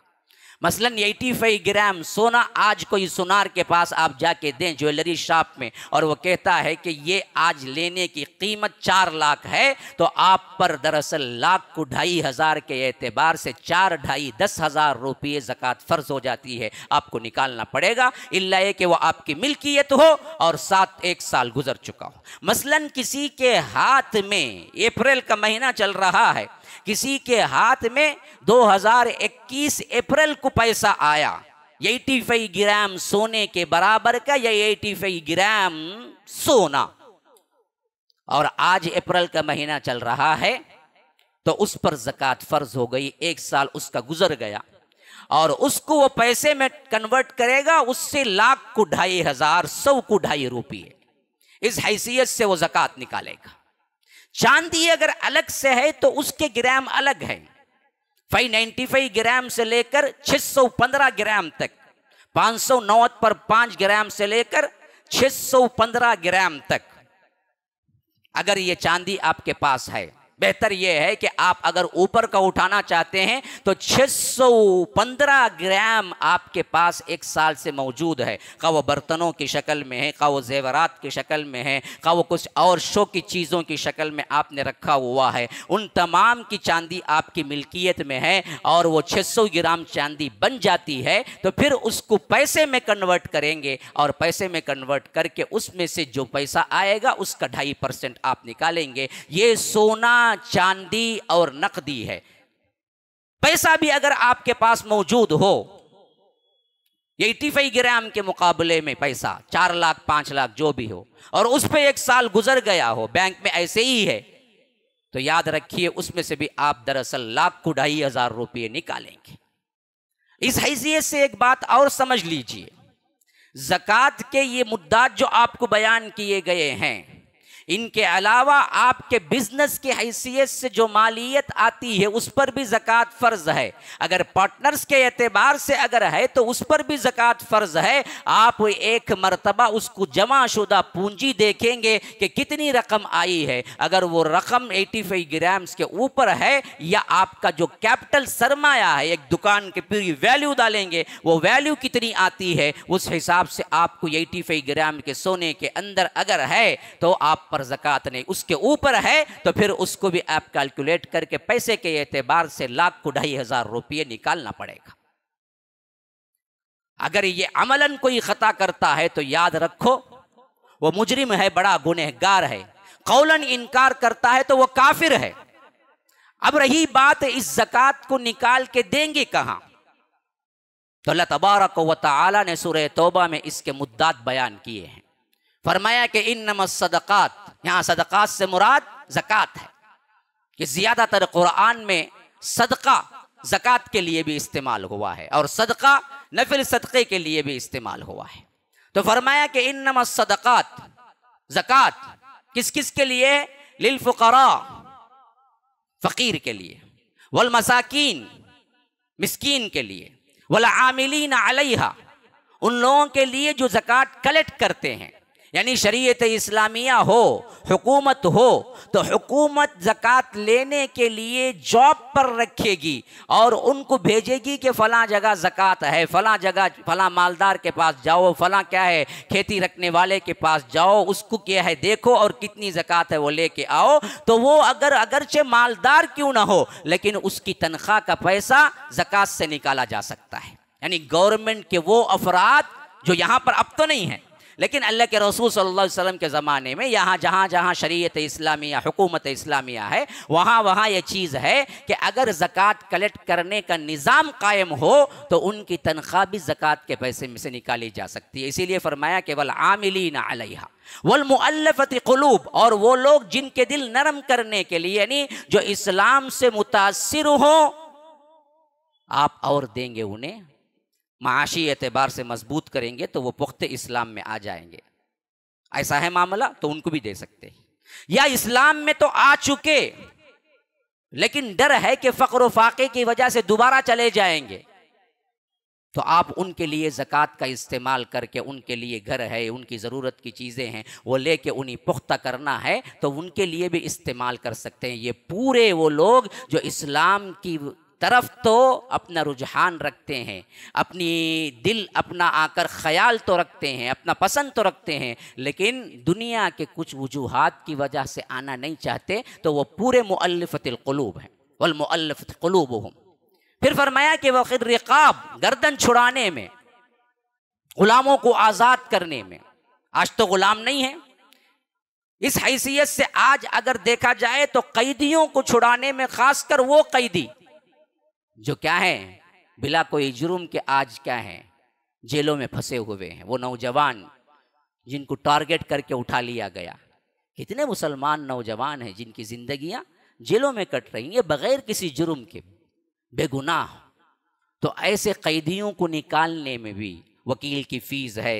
मसलन 85 ग्राम सोना आज कोई सुनार के पास आप जाके दें ज्वेलरी शॉप में और वो कहता है कि ये आज लेने की कीमत चार लाख है तो आप पर दरअसल लाख को ढाई हज़ार के एतबार से चार ढाई दस हज़ार रुपये ज़क़़त फ़र्ज हो जाती है आपको निकालना पड़ेगा इला ये कि वो आपकी मिल्कियत हो और सात एक साल गुजर चुका हो मसलन किसी के हाथ में अप्रैल का महीना चल रहा है किसी के हाथ में 2021 अप्रैल को पैसा आया 85 ग्राम सोने के बराबर का या 85 ग्राम सोना और आज अप्रैल का महीना चल रहा है तो उस पर जक़ात फर्ज हो गई एक साल उसका गुजर गया और उसको वो पैसे में कन्वर्ट करेगा उससे लाख को ढाई हजार सौ को ढाई रुपये इस हैसियत से वो जक़ात निकालेगा चांदी अगर अलग से है तो उसके ग्राम अलग है 595 ग्राम से लेकर 615 ग्राम तक पांच पर 5 ग्राम से लेकर 615 ग्राम तक अगर ये चांदी आपके पास है बेहतर यह है कि आप अगर ऊपर का उठाना चाहते हैं तो 615 ग्राम आपके पास एक साल से मौजूद है का वो बर्तनों की शक्ल में है का वो जेवरात की शक्ल में है का वो कुछ और शो की चीज़ों की शक्ल में आपने रखा हुआ है उन तमाम की चांदी आपकी मिल्कियत में है और वो 600 ग्राम चांदी बन जाती है तो फिर उसको पैसे में कन्वर्ट करेंगे और पैसे में कन्वर्ट करके उसमें से जो पैसा आएगा उसका ढाई परसेंट आप निकालेंगे ये सोना सोना चांदी और नकदी है पैसा भी अगर आपके पास मौजूद हो एटी फाइव ग्राम के मुकाबले में पैसा चार लाख पांच लाख जो भी हो और उस पर एक साल गुजर गया हो बैंक में ऐसे ही है तो याद रखिए उसमें से भी आप दरअसल लाख को ढाई हजार रुपये निकालेंगे इस हैसियत से एक बात और समझ लीजिए जकत के ये मुद्दा जो आपको बयान किए गए हैं इनके अलावा आपके बिजनेस की हैसियत से जो मालियत आती है उस पर भी ज़क़़त फ़र्ज़ है अगर पार्टनर्स के एतबार से अगर है तो उस पर भी ज़क़़त फ़र्ज़ है आप एक मरतबा उसको जमा शुदा पूंजी देखेंगे कि कितनी रकम आई है अगर वो रकम 85 ग्राम्स के ऊपर है या आपका जो कैपिटल सरमाया है एक दुकान की पूरी वैल्यू डालेंगे वो वैल्यू कितनी आती है उस हिसाब से आपको फाइव ग्राम के सोने के अंदर अगर है तो आप पर जक़ात नहीं उसके ऊपर है तो फिर उसको भी आप कैलकुलेट करके पैसे के एतबार से लाख को ढाई हज़ार रुपये निकालना पड़ेगा अगर ये अमलन कोई ख़ता करता है तो याद रखो वो मुजरिम है बड़ा गुनहगार है कौलन इनकार करता है तो वो काफिर है अब रही बात इस जक़ात को निकाल के देंगे कहां तो अल्लाह तबारक व ने सुर तोबा में इसके मुद्दात बयान किए हैं फरमाया कि इन नमसदक़ात यहाँ सदक़ात से मुराद ज़क़़त है कि ज़्यादातर कुरान में सदका ज़क़़त के लिए भी इस्तेमाल हुआ है और सदका नफिल सदक़े के लिए भी इस्तेमाल हुआ है तो फरमाया कि इन नमसदक़ात ज़क़़त किस किस के लिए लिलफ़रा फ़कीर के लिए वल मस्किन के लिए वल आमिलीन अलहा उन लोगों के लिए जो जक़ात कलेक्ट करते हैं यानी शरीयत इस्लामिया हो हुकूमत हो तो हुकूमत ज़क़़त लेने के लिए जॉब पर रखेगी और उनको भेजेगी कि फ़लाँ जगह ज़क़़त है फ़लाँ जगह फ़लाँ मालदार के पास जाओ फ़लाँ क्या है खेती रखने वाले के पास जाओ उसको क्या है देखो और कितनी ज़क़़त है वो लेके आओ तो वो अगर अगरचे मालदार क्यों ना हो लेकिन उसकी तनख्वाह का पैसा ज़क़़त से निकाला जा सकता है यानी गवर्नमेंट के वो अफराद जो यहाँ पर अब तो नहीं है लेकिन अल्लाह के रसूल सल्लल्लाहु अलैहि वसल्लम के ज़माने में यहाँ जहाँ जहाँ शरीयत इस्लामिया हुकूमत इस्लामिया है वहाँ वहाँ यह चीज़ है कि अगर ज़क़़त कलेक्ट करने का निज़ाम कायम हो तो उनकी तनख्वाह भी ज़क़़त के पैसे में से निकाली जा सकती है इसीलिए फरमाया केवल आमिलीन अलहा वलमफ़त क़लूब और वो लोग जिनके दिल नरम करने के लिए यानी जो इस्लाम से मुतासर हों आप और देंगे उन्हें माशी एतबार से मजबूत करेंगे तो वो पुख्ते इस्लाम में आ जाएंगे ऐसा है मामला तो उनको भी दे सकते हैं या इस्लाम में तो आ चुके लेकिन डर है कि फकर व फाके की वजह से दोबारा चले जाएंगे तो आप उनके लिए जक़ात का इस्तेमाल करके उनके लिए घर है उनकी ज़रूरत की चीज़ें हैं वो लेके उन्हें पुख्ता करना है तो उनके लिए भी इस्तेमाल कर सकते हैं ये पूरे वो लोग जो इस्लाम की तरफ तो अपना रुझान रखते हैं अपनी दिल अपना आकर ख्याल तो रखते हैं अपना पसंद तो रखते हैं लेकिन दुनिया के कुछ वजूहत की वजह से आना नहीं चाहते तो वो पूरे मुअल्लफ़तलूब हैं वलमफ़तलूब हम फिर फरमाया कि वक़िर रिकाब गर्दन छुड़ाने में ग़ुलामों को आज़ाद करने में आज तो ग़ुलाम नहीं है इस हैसियत से आज अगर देखा जाए तो कैदियों को छुड़ाने में खासकर वो कैदी जो क्या है बिला कोई जुर्म के आज क्या है जेलों में फंसे हुए हैं वो नौजवान जिनको टारगेट करके उठा लिया गया कितने मुसलमान नौजवान हैं जिनकी जिंदगियां जेलों में कट रही हैं बगैर किसी जुर्म के बेगुनाह तो ऐसे कैदियों को निकालने में भी वकील की फ़ीस है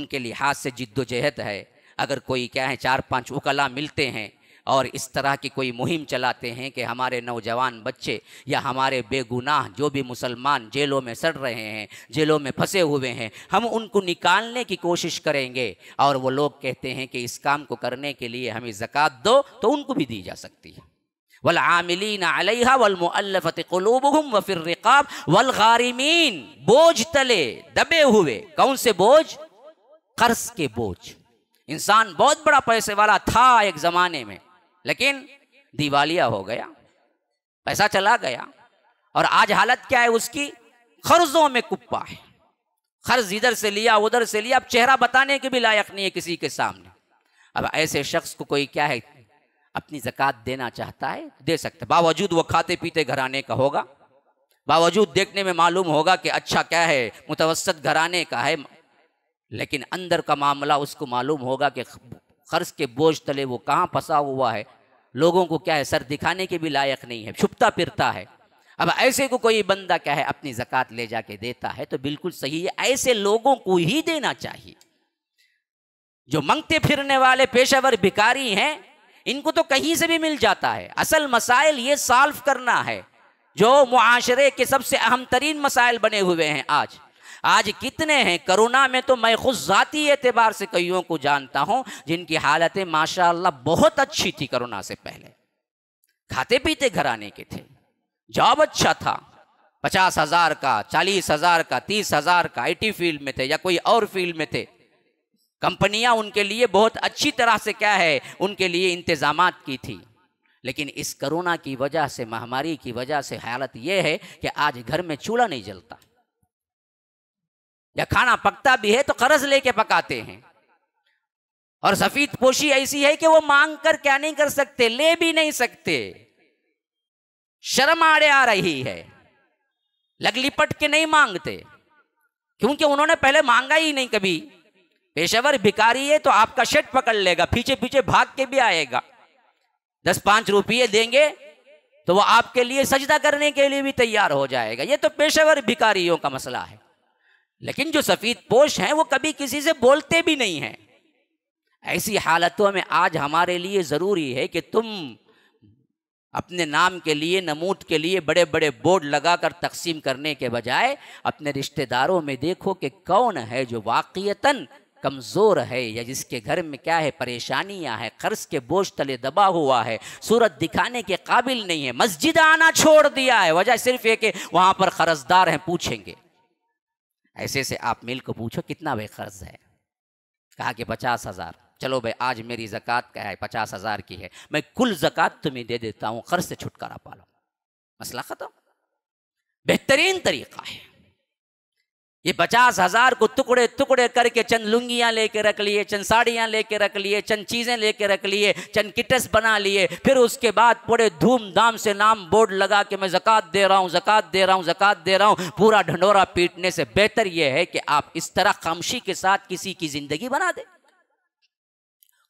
उनके लिहाज से जिद्दोजहद है अगर कोई क्या है चार पांच उकला मिलते हैं और इस तरह की कोई मुहिम चलाते हैं कि हमारे नौजवान बच्चे या हमारे बेगुनाह जो भी मुसलमान जेलों में सड़ रहे हैं जेलों में फंसे हुए हैं हम उनको निकालने की कोशिश करेंगे और वो लोग कहते हैं कि इस काम को करने के लिए हमें ज़क़़त दो तो उनको भी दी जा सकती है वल आमिलीन अलहा वलमफ़त व फिर रिकाब वल गारिमीन बोझ तले दबे हुए कौन से बोझ कर्ज के बोझ इंसान बहुत बड़ा पैसे वाला था एक ज़माने में लेकिन दिवालिया हो गया पैसा चला गया और आज हालत क्या है उसकी खर्जों में कुप्पा है खर्ज इधर से लिया उधर से लिया अब चेहरा बताने के भी लायक नहीं है किसी के सामने अब ऐसे शख्स को कोई क्या है अपनी जक़ात देना चाहता है दे सकते बावजूद वो खाते पीते घराने का होगा बावजूद देखने में मालूम होगा कि अच्छा क्या है मुतवसत घराने का है लेकिन अंदर का मामला उसको मालूम होगा कि कर्ज के बोझ तले वो कहाँ फंसा हुआ है लोगों को क्या है सर दिखाने के भी लायक नहीं है छुपता फिरता है अब ऐसे को कोई बंदा क्या है अपनी जक़ात ले जाके देता है तो बिल्कुल सही है ऐसे लोगों को ही देना चाहिए जो मंगते फिरने वाले पेशेवर भिकारी हैं इनको तो कहीं से भी मिल जाता है असल मसाइल ये सॉल्व करना है जो मुआरे के सबसे अहम तरीन मसाइल बने हुए हैं आज आज कितने हैं करोना में तो मैं खुद ज़ाती एतबार से कईयों को जानता हूँ जिनकी हालतें माशा बहुत अच्छी थी करोना से पहले खाते पीते घर आने के थे जॉब अच्छा था पचास हज़ार का चालीस हज़ार का तीस हज़ार का आईटी फील्ड में थे या कोई और फील्ड में थे कंपनियां उनके लिए बहुत अच्छी तरह से क्या है उनके लिए इंतजाम की थी लेकिन इस कोरोना की वजह से महामारी की वजह से हालत यह है कि आज घर में चूल्हा नहीं जलता या खाना पकता भी है तो कर्ज लेके पकाते हैं और सफेद पोशी ऐसी है कि वो मांग कर क्या नहीं कर सकते ले भी नहीं सकते शर्म आड़े आ रही है लग लिपट के नहीं मांगते क्योंकि उन्होंने पहले मांगा ही नहीं कभी पेशेवर भिकारी है तो आपका शर्ट पकड़ लेगा पीछे पीछे भाग के भी आएगा दस पांच रुपये देंगे तो वो आपके लिए सजदा करने के लिए भी तैयार हो जाएगा ये तो पेशेवर भिकारियों का मसला है लेकिन जो सफ़ेद पोश हैं वो कभी किसी से बोलते भी नहीं हैं ऐसी हालतों में आज हमारे लिए ज़रूरी है कि तुम अपने नाम के लिए नमूद के लिए बड़े बड़े बोर्ड लगाकर तकसीम करने के बजाय अपने रिश्तेदारों में देखो कि कौन है जो वाक़ता कमज़ोर है या जिसके घर में क्या है परेशानियां हैं कर्ज के बोझ तले दबा हुआ है सूरत दिखाने के काबिल नहीं है मस्जिद आना छोड़ दिया है वजह सिर्फ ये कि वहाँ पर कर्जदार हैं पूछेंगे ऐसे से आप मिल को पूछो कितना भाई कर्ज है कहा कि पचास हज़ार चलो भाई आज मेरी जक़ात क्या है पचास हज़ार की है मैं कुल जक़ात तुम्हें दे देता हूँ कर्ज से छुटकारा पा लो मसला ख़त्म बेहतरीन तरीका है ये पचास हजार को टुकड़े टुकड़े करके चंद लुंगियां लेके रख लिए चंद साड़ियां लेके रख लिए चंद चीज़ें लेके रख लिए चंद किटस बना लिए फिर उसके बाद पूरे धूमधाम से नाम बोर्ड लगा के मैं जक़ात दे रहा हूँ जक़ात दे रहा हूँ जक़ात दे रहा हूँ पूरा ढंडोरा पीटने से बेहतर यह है कि आप इस तरह खामशी के साथ किसी की ज़िंदगी बना दें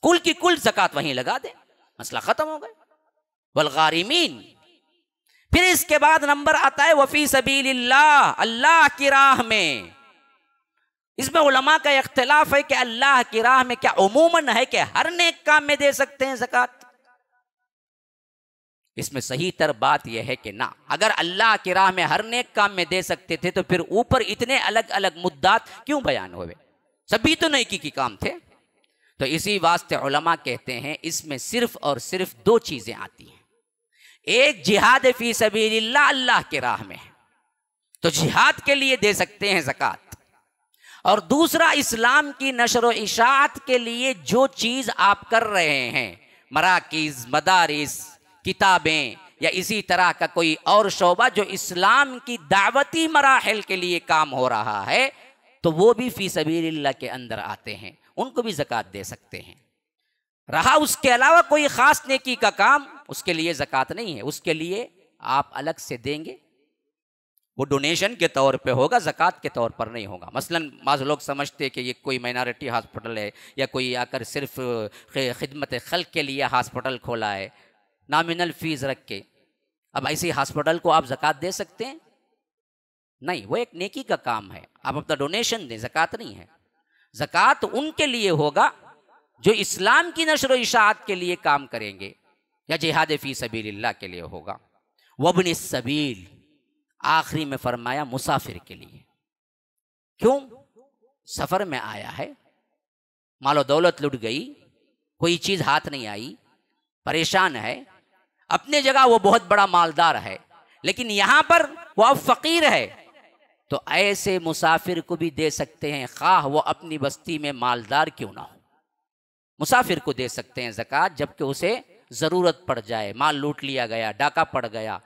कुल की कुल जक़ात वहीं लगा दें मसला ख़त्म हो गया वलगारीमीन फिर इसके बाद नंबर आता है वफ़ी सबील अल्लाह की राह में इसमें उलमा का इख्तलाफ है कि अल्लाह की राह में क्या अमूमन है कि हर नेक काम में दे सकते हैं जक़ात इसमें सही तर बात यह है कि ना अगर अल्लाह की राह में हर नेक काम में दे सकते थे तो फिर ऊपर इतने अलग अलग मुद्दा क्यों बयान हुए सभी तो नेकी की काम थे तो इसी वास्ते उलमा कहते हैं इसमें सिर्फ और सिर्फ दो चीज़ें आती हैं एक जिहाद फी सभी अल्लाह के राह में तो जिहाद के लिए दे सकते हैं ज़क़़त और दूसरा इस्लाम की नशर इशात के लिए जो चीज़ आप कर रहे हैं मराकज़ मदारस किताबें या इसी तरह का कोई और शोबा जो इस्लाम की दावती मराहल के लिए काम हो रहा है तो वो भी फ़ी सभी के अंदर आते हैं उनको भी जक़ात दे सकते हैं रहा उसके अलावा कोई ख़ास नेकी का काम उसके लिए ज़क़़त नहीं है उसके लिए आप अलग से देंगे वो डोनेशन के तौर पे होगा ज़क़़त के तौर पर नहीं होगा मसलन बाज़ लोग समझते कि ये कोई माइनॉरिटी हॉस्पिटल है या कोई आकर सिर्फ खिदमत खल के लिए हॉस्पिटल खोला है नामिनल फ़ीस रख के अब ऐसे हॉस्पिटल को आप ज़क़़त दे सकते हैं नहीं वो एक नेकी का काम है आप अपना डोनेशन दें ज़क़़त नहीं है ज़क़़त उनके लिए होगा जो इस्लाम की नशर इशात के लिए काम करेंगे या जिहाद फ़ी सबील के लिए होगा वबन सबील आखिरी में फरमाया मुसाफिर के लिए क्यों सफ़र में आया है मालो दौलत लुट गई कोई चीज़ हाथ नहीं आई परेशान है अपने जगह वो बहुत बड़ा मालदार है लेकिन यहाँ पर वो अब फ़कीर है तो ऐसे मुसाफिर को भी दे सकते हैं खाह वो अपनी बस्ती में मालदार क्यों ना हो मुसाफिर को दे सकते हैं जक़ात जबकि उसे ज़रूरत पड़ जाए माल लूट लिया गया डाका पड़ गया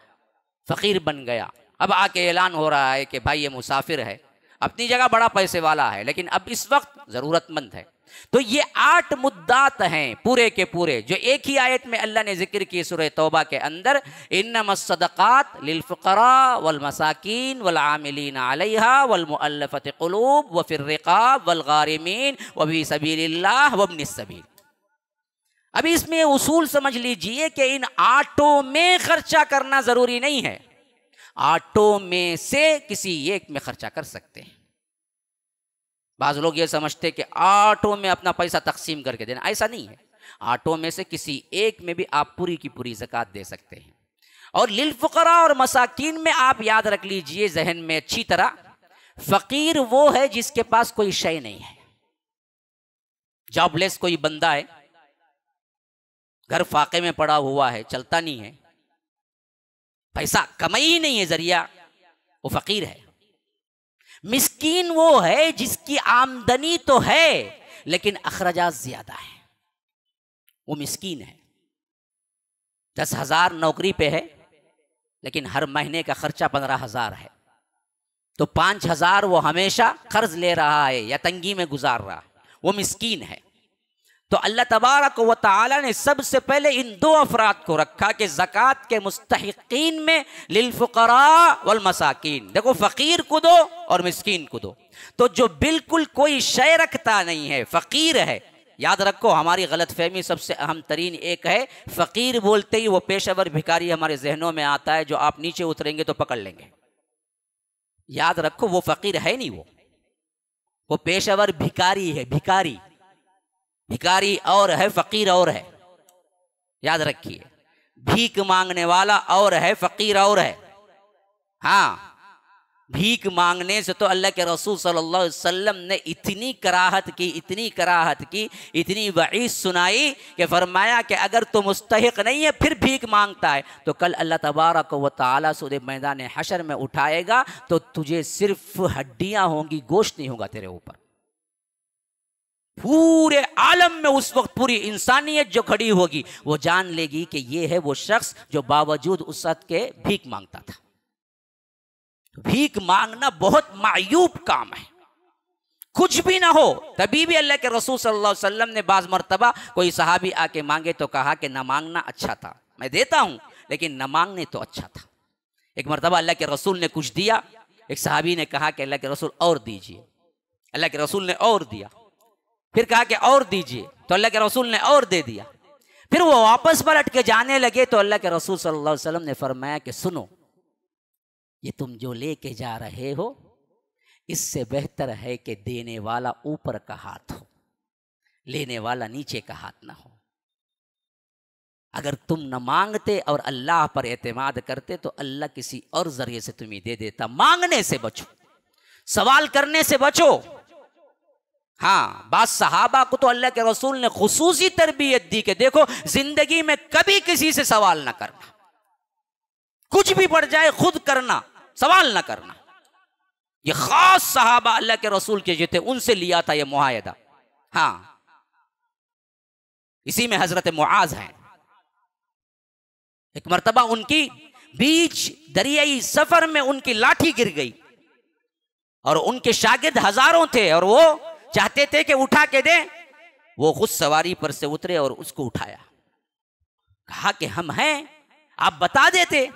फ़कीर बन गया अब आके ऐलान हो रहा है कि भाई ये मुसाफिर है अपनी जगह बड़ा पैसे वाला है लेकिन अब इस वक्त ज़रूरतमंद है तो ये आठ मुद्दात हैं पूरे के पूरे जो एक ही आयत में अल्लाह ने जिक्र की सुर तोबा के अंदर इन मसदक़ात लिलफ़रा वलमसाकिन वलामिलीन आलिहा वलमफ़त क़लूब व फिर रिकाब वलगारमीन वबी सबील वबन सबील अभी इसमें उसूल समझ लीजिए कि इन आटों में खर्चा करना ज़रूरी नहीं है आटों में से किसी एक में खर्चा कर सकते हैं बाज़ लोग ये समझते कि आटों में अपना पैसा तकसीम करके देना ऐसा नहीं है आटों में से किसी एक में भी आप पूरी की पूरी जक़ात दे सकते हैं और लिलफ़रा और मसाकिन में आप याद रख लीजिए जहन में अच्छी तरह फ़कीर वो है जिसके पास कोई शय नहीं है जॉबलेस कोई बंदा है घर फाके में पड़ा हुआ है चलता नहीं है पैसा कमाई ही नहीं है जरिया वो फकीर है मिस्कीन वो है जिसकी आमदनी तो है लेकिन अखराजात ज्यादा है वो मिस्कीन है दस हजार नौकरी पे है लेकिन हर महीने का खर्चा पंद्रह हजार है तो पांच हजार वो हमेशा कर्ज ले रहा है या तंगी में गुजार रहा है वो मिस्कीन है तो अल्लाह तबारक व ताली ने सबसे पहले इन दो अफराद को रखा कि जक़ात के मुस्तकिन में लिलफ़रा वलमसाकिन देखो फ़कीर को दो और मस्किन को दो तो जो बिल्कुल कोई शय रखता नहीं है फ़कीर है याद रखो हमारी गलत फहमी सबसे अहम तरीन एक है फ़कीर बोलते ही वो पेशेवर भिकारी हमारे जहनों में आता है जो आप नीचे उतरेंगे तो पकड़ लेंगे याद रखो वो फ़कीर है नहीं वो वो पेशेवर भिकारी है भिकारी भिकारी और है फकीर और है याद रखिए भीख मांगने वाला और है फकीर और है हाँ भीख मांगने से तो अल्लाह के रसूल सल्लल्लाहु अलैहि वसल्लम ने इतनी कराहत की इतनी कराहत की इतनी वईस सुनाई कि फरमाया कि अगर तो मुस्तक नहीं है फिर भीख मांगता है तो कल अल्लाह तबारक व ताली सूर्य मैदान हशर में उठाएगा तो तुझे सिर्फ हड्डियाँ होंगी गोश्त नहीं होगा तेरे ऊपर पूरे आलम में उस वक्त पूरी इंसानियत जो खड़ी होगी वो जान लेगी कि ये है वो शख्स जो बावजूद उसद के भीख मांगता था भीख मांगना बहुत मायूब काम है कुछ भी ना हो तभी भी अल्लाह के रसूल सल्लल्लाहु अलैहि वसल्लम ने बाज मरतबा कोई सहाबी आके मांगे तो कहा कि ना मांगना अच्छा था मैं देता हूं लेकिन न मांगने तो अच्छा था एक मरतबा अल्लाह के रसूल ने कुछ दिया एक सहाबी ने कहा कि अल्लाह के रसूल और दीजिए अल्लाह के रसूल ने और दिया फिर कहा कि और दीजिए तो अल्लाह के रसूल ने और दे दिया फिर वो वापस पलट के जाने लगे तो अल्लाह के रसूल सल्लल्लाहु अलैहि वसल्लम ने फरमाया कि सुनो ये तुम जो लेके जा रहे हो इससे बेहतर है कि देने वाला ऊपर का हाथ हो लेने वाला नीचे का हाथ ना हो अगर तुम न मांगते और अल्लाह पर एतमाद करते तो अल्लाह किसी और जरिए से तुम्हें दे देता मांगने से बचो सवाल करने से बचो हाँ बात सहाबा को तो अल्लाह के रसूल ने खसूसी तरबियत दी कि देखो जिंदगी में कभी किसी से सवाल ना करना कुछ भी पड़ जाए खुद करना सवाल ना करना ये खास सहाबा अल्लाह के रसूल के जो थे उनसे लिया था ये मुहिदा हाँ इसी में हजरत मुआज हैं एक मरतबा उनकी बीच दरियाई सफर में उनकी लाठी गिर गई और उनके शागिद हजारों थे और वो चाहते थे कि उठा के दे वो खुद सवारी पर से उतरे और उसको उठाया कहा कि हम हैं आप बता देते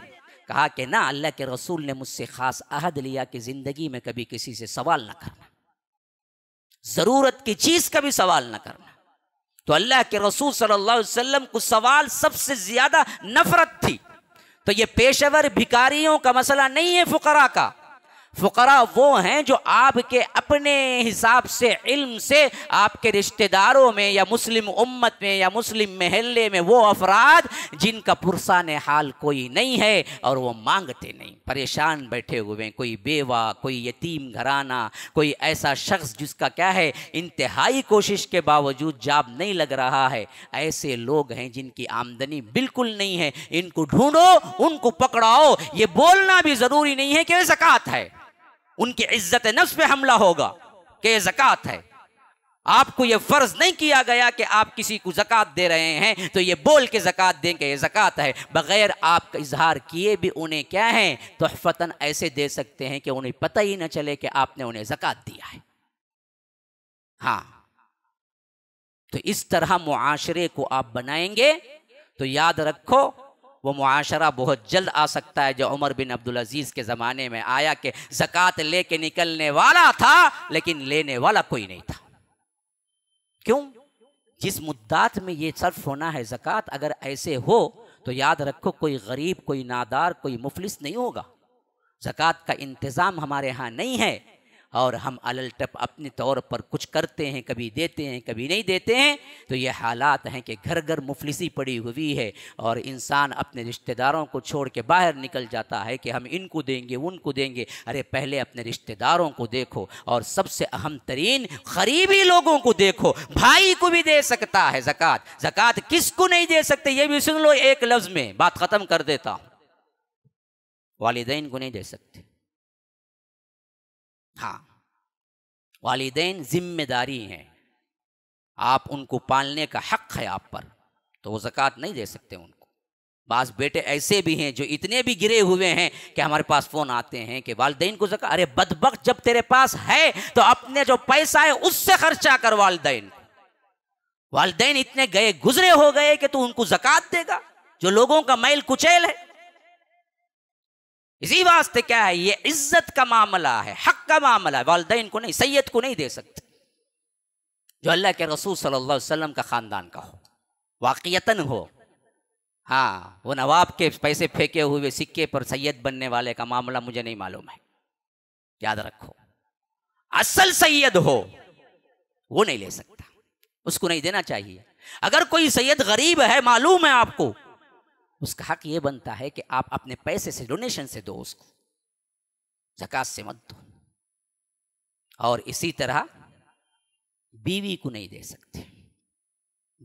कहा कि ना अल्लाह के रसूल ने मुझसे खास अहद लिया कि ज़िंदगी में कभी किसी से सवाल ना करना ज़रूरत की चीज़ का भी सवाल ना करना तो अल्लाह के रसूल सल्लल्लाहु अलैहि वसल्लम को सवाल सबसे ज़्यादा नफरत थी तो ये पेशेवर भिकारियों का मसला नहीं है फुकरा का फ़करा वो हैं जो आपके अपने हिसाब से इल्म से आपके रिश्तेदारों में या मुस्लिम उम्मत में या मुस्लिम महल्ले में वो अफराद जिनका पुरसान हाल कोई नहीं है और वो मांगते नहीं परेशान बैठे हुए हैं कोई बेवा कोई यतीम घराना कोई ऐसा शख्स जिसका क्या है इंतहाई कोशिश के बावजूद जाब नहीं लग रहा है ऐसे लोग हैं जिनकी आमदनी बिल्कुल नहीं है इनको ढूंढो उनको पकड़ाओ ये बोलना भी ज़रूरी नहीं है कि वे है उनकी इज्जत नफ्स पे हमला होगा कि ये जक़ात है आपको ये फ़र्ज़ नहीं किया गया कि आप किसी को ज़क़़त दे रहे हैं तो ये बोल के ज़क़़त दें कि ये ज़क़़त है बग़ैर आपका इजहार किए भी उन्हें क्या है तो फतन ऐसे दे सकते हैं कि उन्हें पता ही ना चले कि आपने उन्हें ज़क़़त दिया है हाँ तो इस तरह मुआशरे को आप बनाएंगे तो याद रखो वो मुआशरा बहुत जल्द आ सकता है जो उमर बिन अब्दुल अजीज़ के ज़माने में आया कि ज़क़़त ले के निकलने वाला था लेकिन लेने वाला कोई नहीं था क्यों जिस मुद्दात में ये सर्फ होना है ज़क़़त अगर ऐसे हो तो याद रखो कोई गरीब कोई नादार कोई मुफलिस नहीं होगा ज़क़़त का इंतज़ाम हमारे यहाँ नहीं है और हम अलल टप अपने तौर पर कुछ करते हैं कभी देते हैं कभी नहीं देते हैं तो ये हालात हैं कि घर घर मुफलिसी पड़ी हुई है और इंसान अपने रिश्तेदारों को छोड़ के बाहर निकल जाता है कि हम इनको देंगे उनको देंगे अरे पहले अपने रिश्तेदारों को देखो और सबसे अहम तरीन करीबी लोगों को देखो भाई को भी दे सकता है ज़क़़त ज़क़़त को नहीं दे सकते ये भी सुन लो एक लफ्ज़ में बात ख़त्म कर देता हूँ वालदेन को नहीं दे सकते हाँ वालदेन जिम्मेदारी हैं आप उनको पालने का हक है आप पर तो वो ज़क़़त नहीं दे सकते उनको बास बेटे ऐसे भी हैं जो इतने भी गिरे हुए हैं कि हमारे पास फ़ोन आते हैं कि वालदेन को जक़ अरे बदबक जब तेरे पास है तो अपने जो पैसा है उससे खर्चा कर वालदेन वालदेन इतने गए गुजरे हो गए कि तू उनको जक़ात देगा जो लोगों का मैल कुचैल है इसी वास्ते क्या है ये इज्जत का मामला है हक का मामला है वालदेन को नहीं सैयद को नहीं दे सकते जो अल्लाह के रसूल सल्लल्लाहु अलैहि वसल्लम का ख़ानदान का हो वाक़ता हो हाँ वो नवाब के पैसे फेंके हुए सिक्के पर सैयद बनने वाले का मामला मुझे नहीं मालूम है याद रखो असल सैयद हो वो नहीं ले सकता उसको नहीं देना चाहिए अगर कोई सैयद गरीब है मालूम है आपको उसका हक ये बनता है कि आप अपने पैसे से डोनेशन से दो उसको जक़ात से मत दो और इसी तरह बीवी को नहीं दे सकते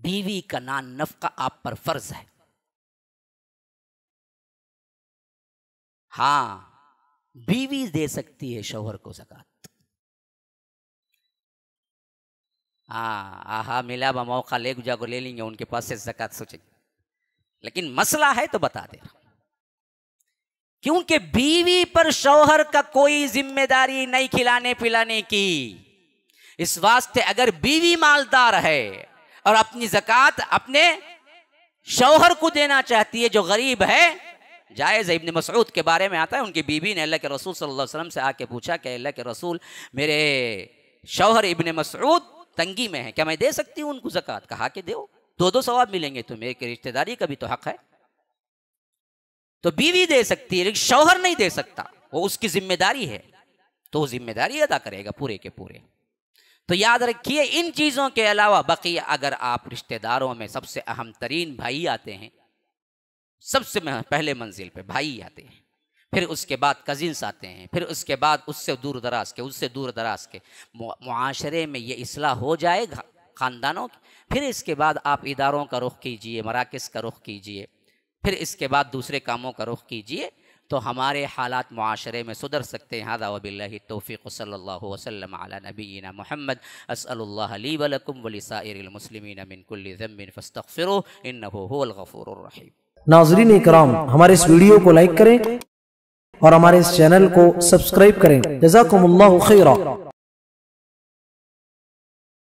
बीवी का नान नफका आप पर फर्ज है हाँ बीवी दे सकती है शोहर को जक़ात हाँ आहा मिला बा मौका ले गुजा को ले लेंगे उनके पास से जक़ात सोचेंगे लेकिन मसला है तो बता दे क्योंकि बीवी पर शौहर का कोई जिम्मेदारी नहीं खिलाने पिलाने की इस वास्ते अगर बीवी मालदार है और अपनी जक़ात अपने शौहर को देना चाहती है जो गरीब है जायज़ इबन मसूद के बारे में आता है उनकी बीवी ने अल्लाह के रसूल सल्लल्लाहु अलैहि वसल्लम से आके पूछा कि अल्लाह के रसूल मेरे शौहर इबन मसूद तंगी में है क्या मैं दे सकती हूँ उनको जक़ात कहा कि दो दो दो सवाब मिलेंगे तुम्हें एक रिश्तेदारी का भी तो हक है तो बीवी दे सकती है लेकिन शौहर नहीं दे सकता वो उसकी जिम्मेदारी है तो वो जिम्मेदारी अदा करेगा पूरे के पूरे तो याद रखिए इन चीज़ों के अलावा बकिया अगर आप रिश्तेदारों में सबसे अहम तरीन भाई आते हैं सबसे पहले मंजिल पे भाई आते हैं फिर उसके बाद कजिन्स आते हैं फिर उसके बाद उससे दूर दराज के उससे दूर दराज के मुआशरे में ये इसलाह हो जाएगा কান দানো ফির ইসকে বাদ আপ ইদারো কা রখ কিজিয়ে মারাকিস কা রখ কিজিয়ে ফির ইসকে বাদ দুসরে কামো কা রখ কিজিয়ে তো হামারে হালাত মুআশরে মে সুধর sakte hain হাদাও বিল্লাহি তৌফিকু সাল্লাল্লাহু ওয়া সাল্লাম আলা নবীনা মুহাম্মদ আসআলুল্লাহ লি ওয়া লাকুম ওয়া লিসায়িরিল মুসলিমিন আমিন কুল্লি যামমিন ফাসতগফিরহু ইন্নাহু হুয়াল গফুরুর রহিম নাজরিন ইকরাম হামারে ইস ভিডিও কো লাইক karen অর হামারে ইস চ্যানেল কো সাবস্ক্রাইব karen জাযাকুমুল্লাহ খাইরা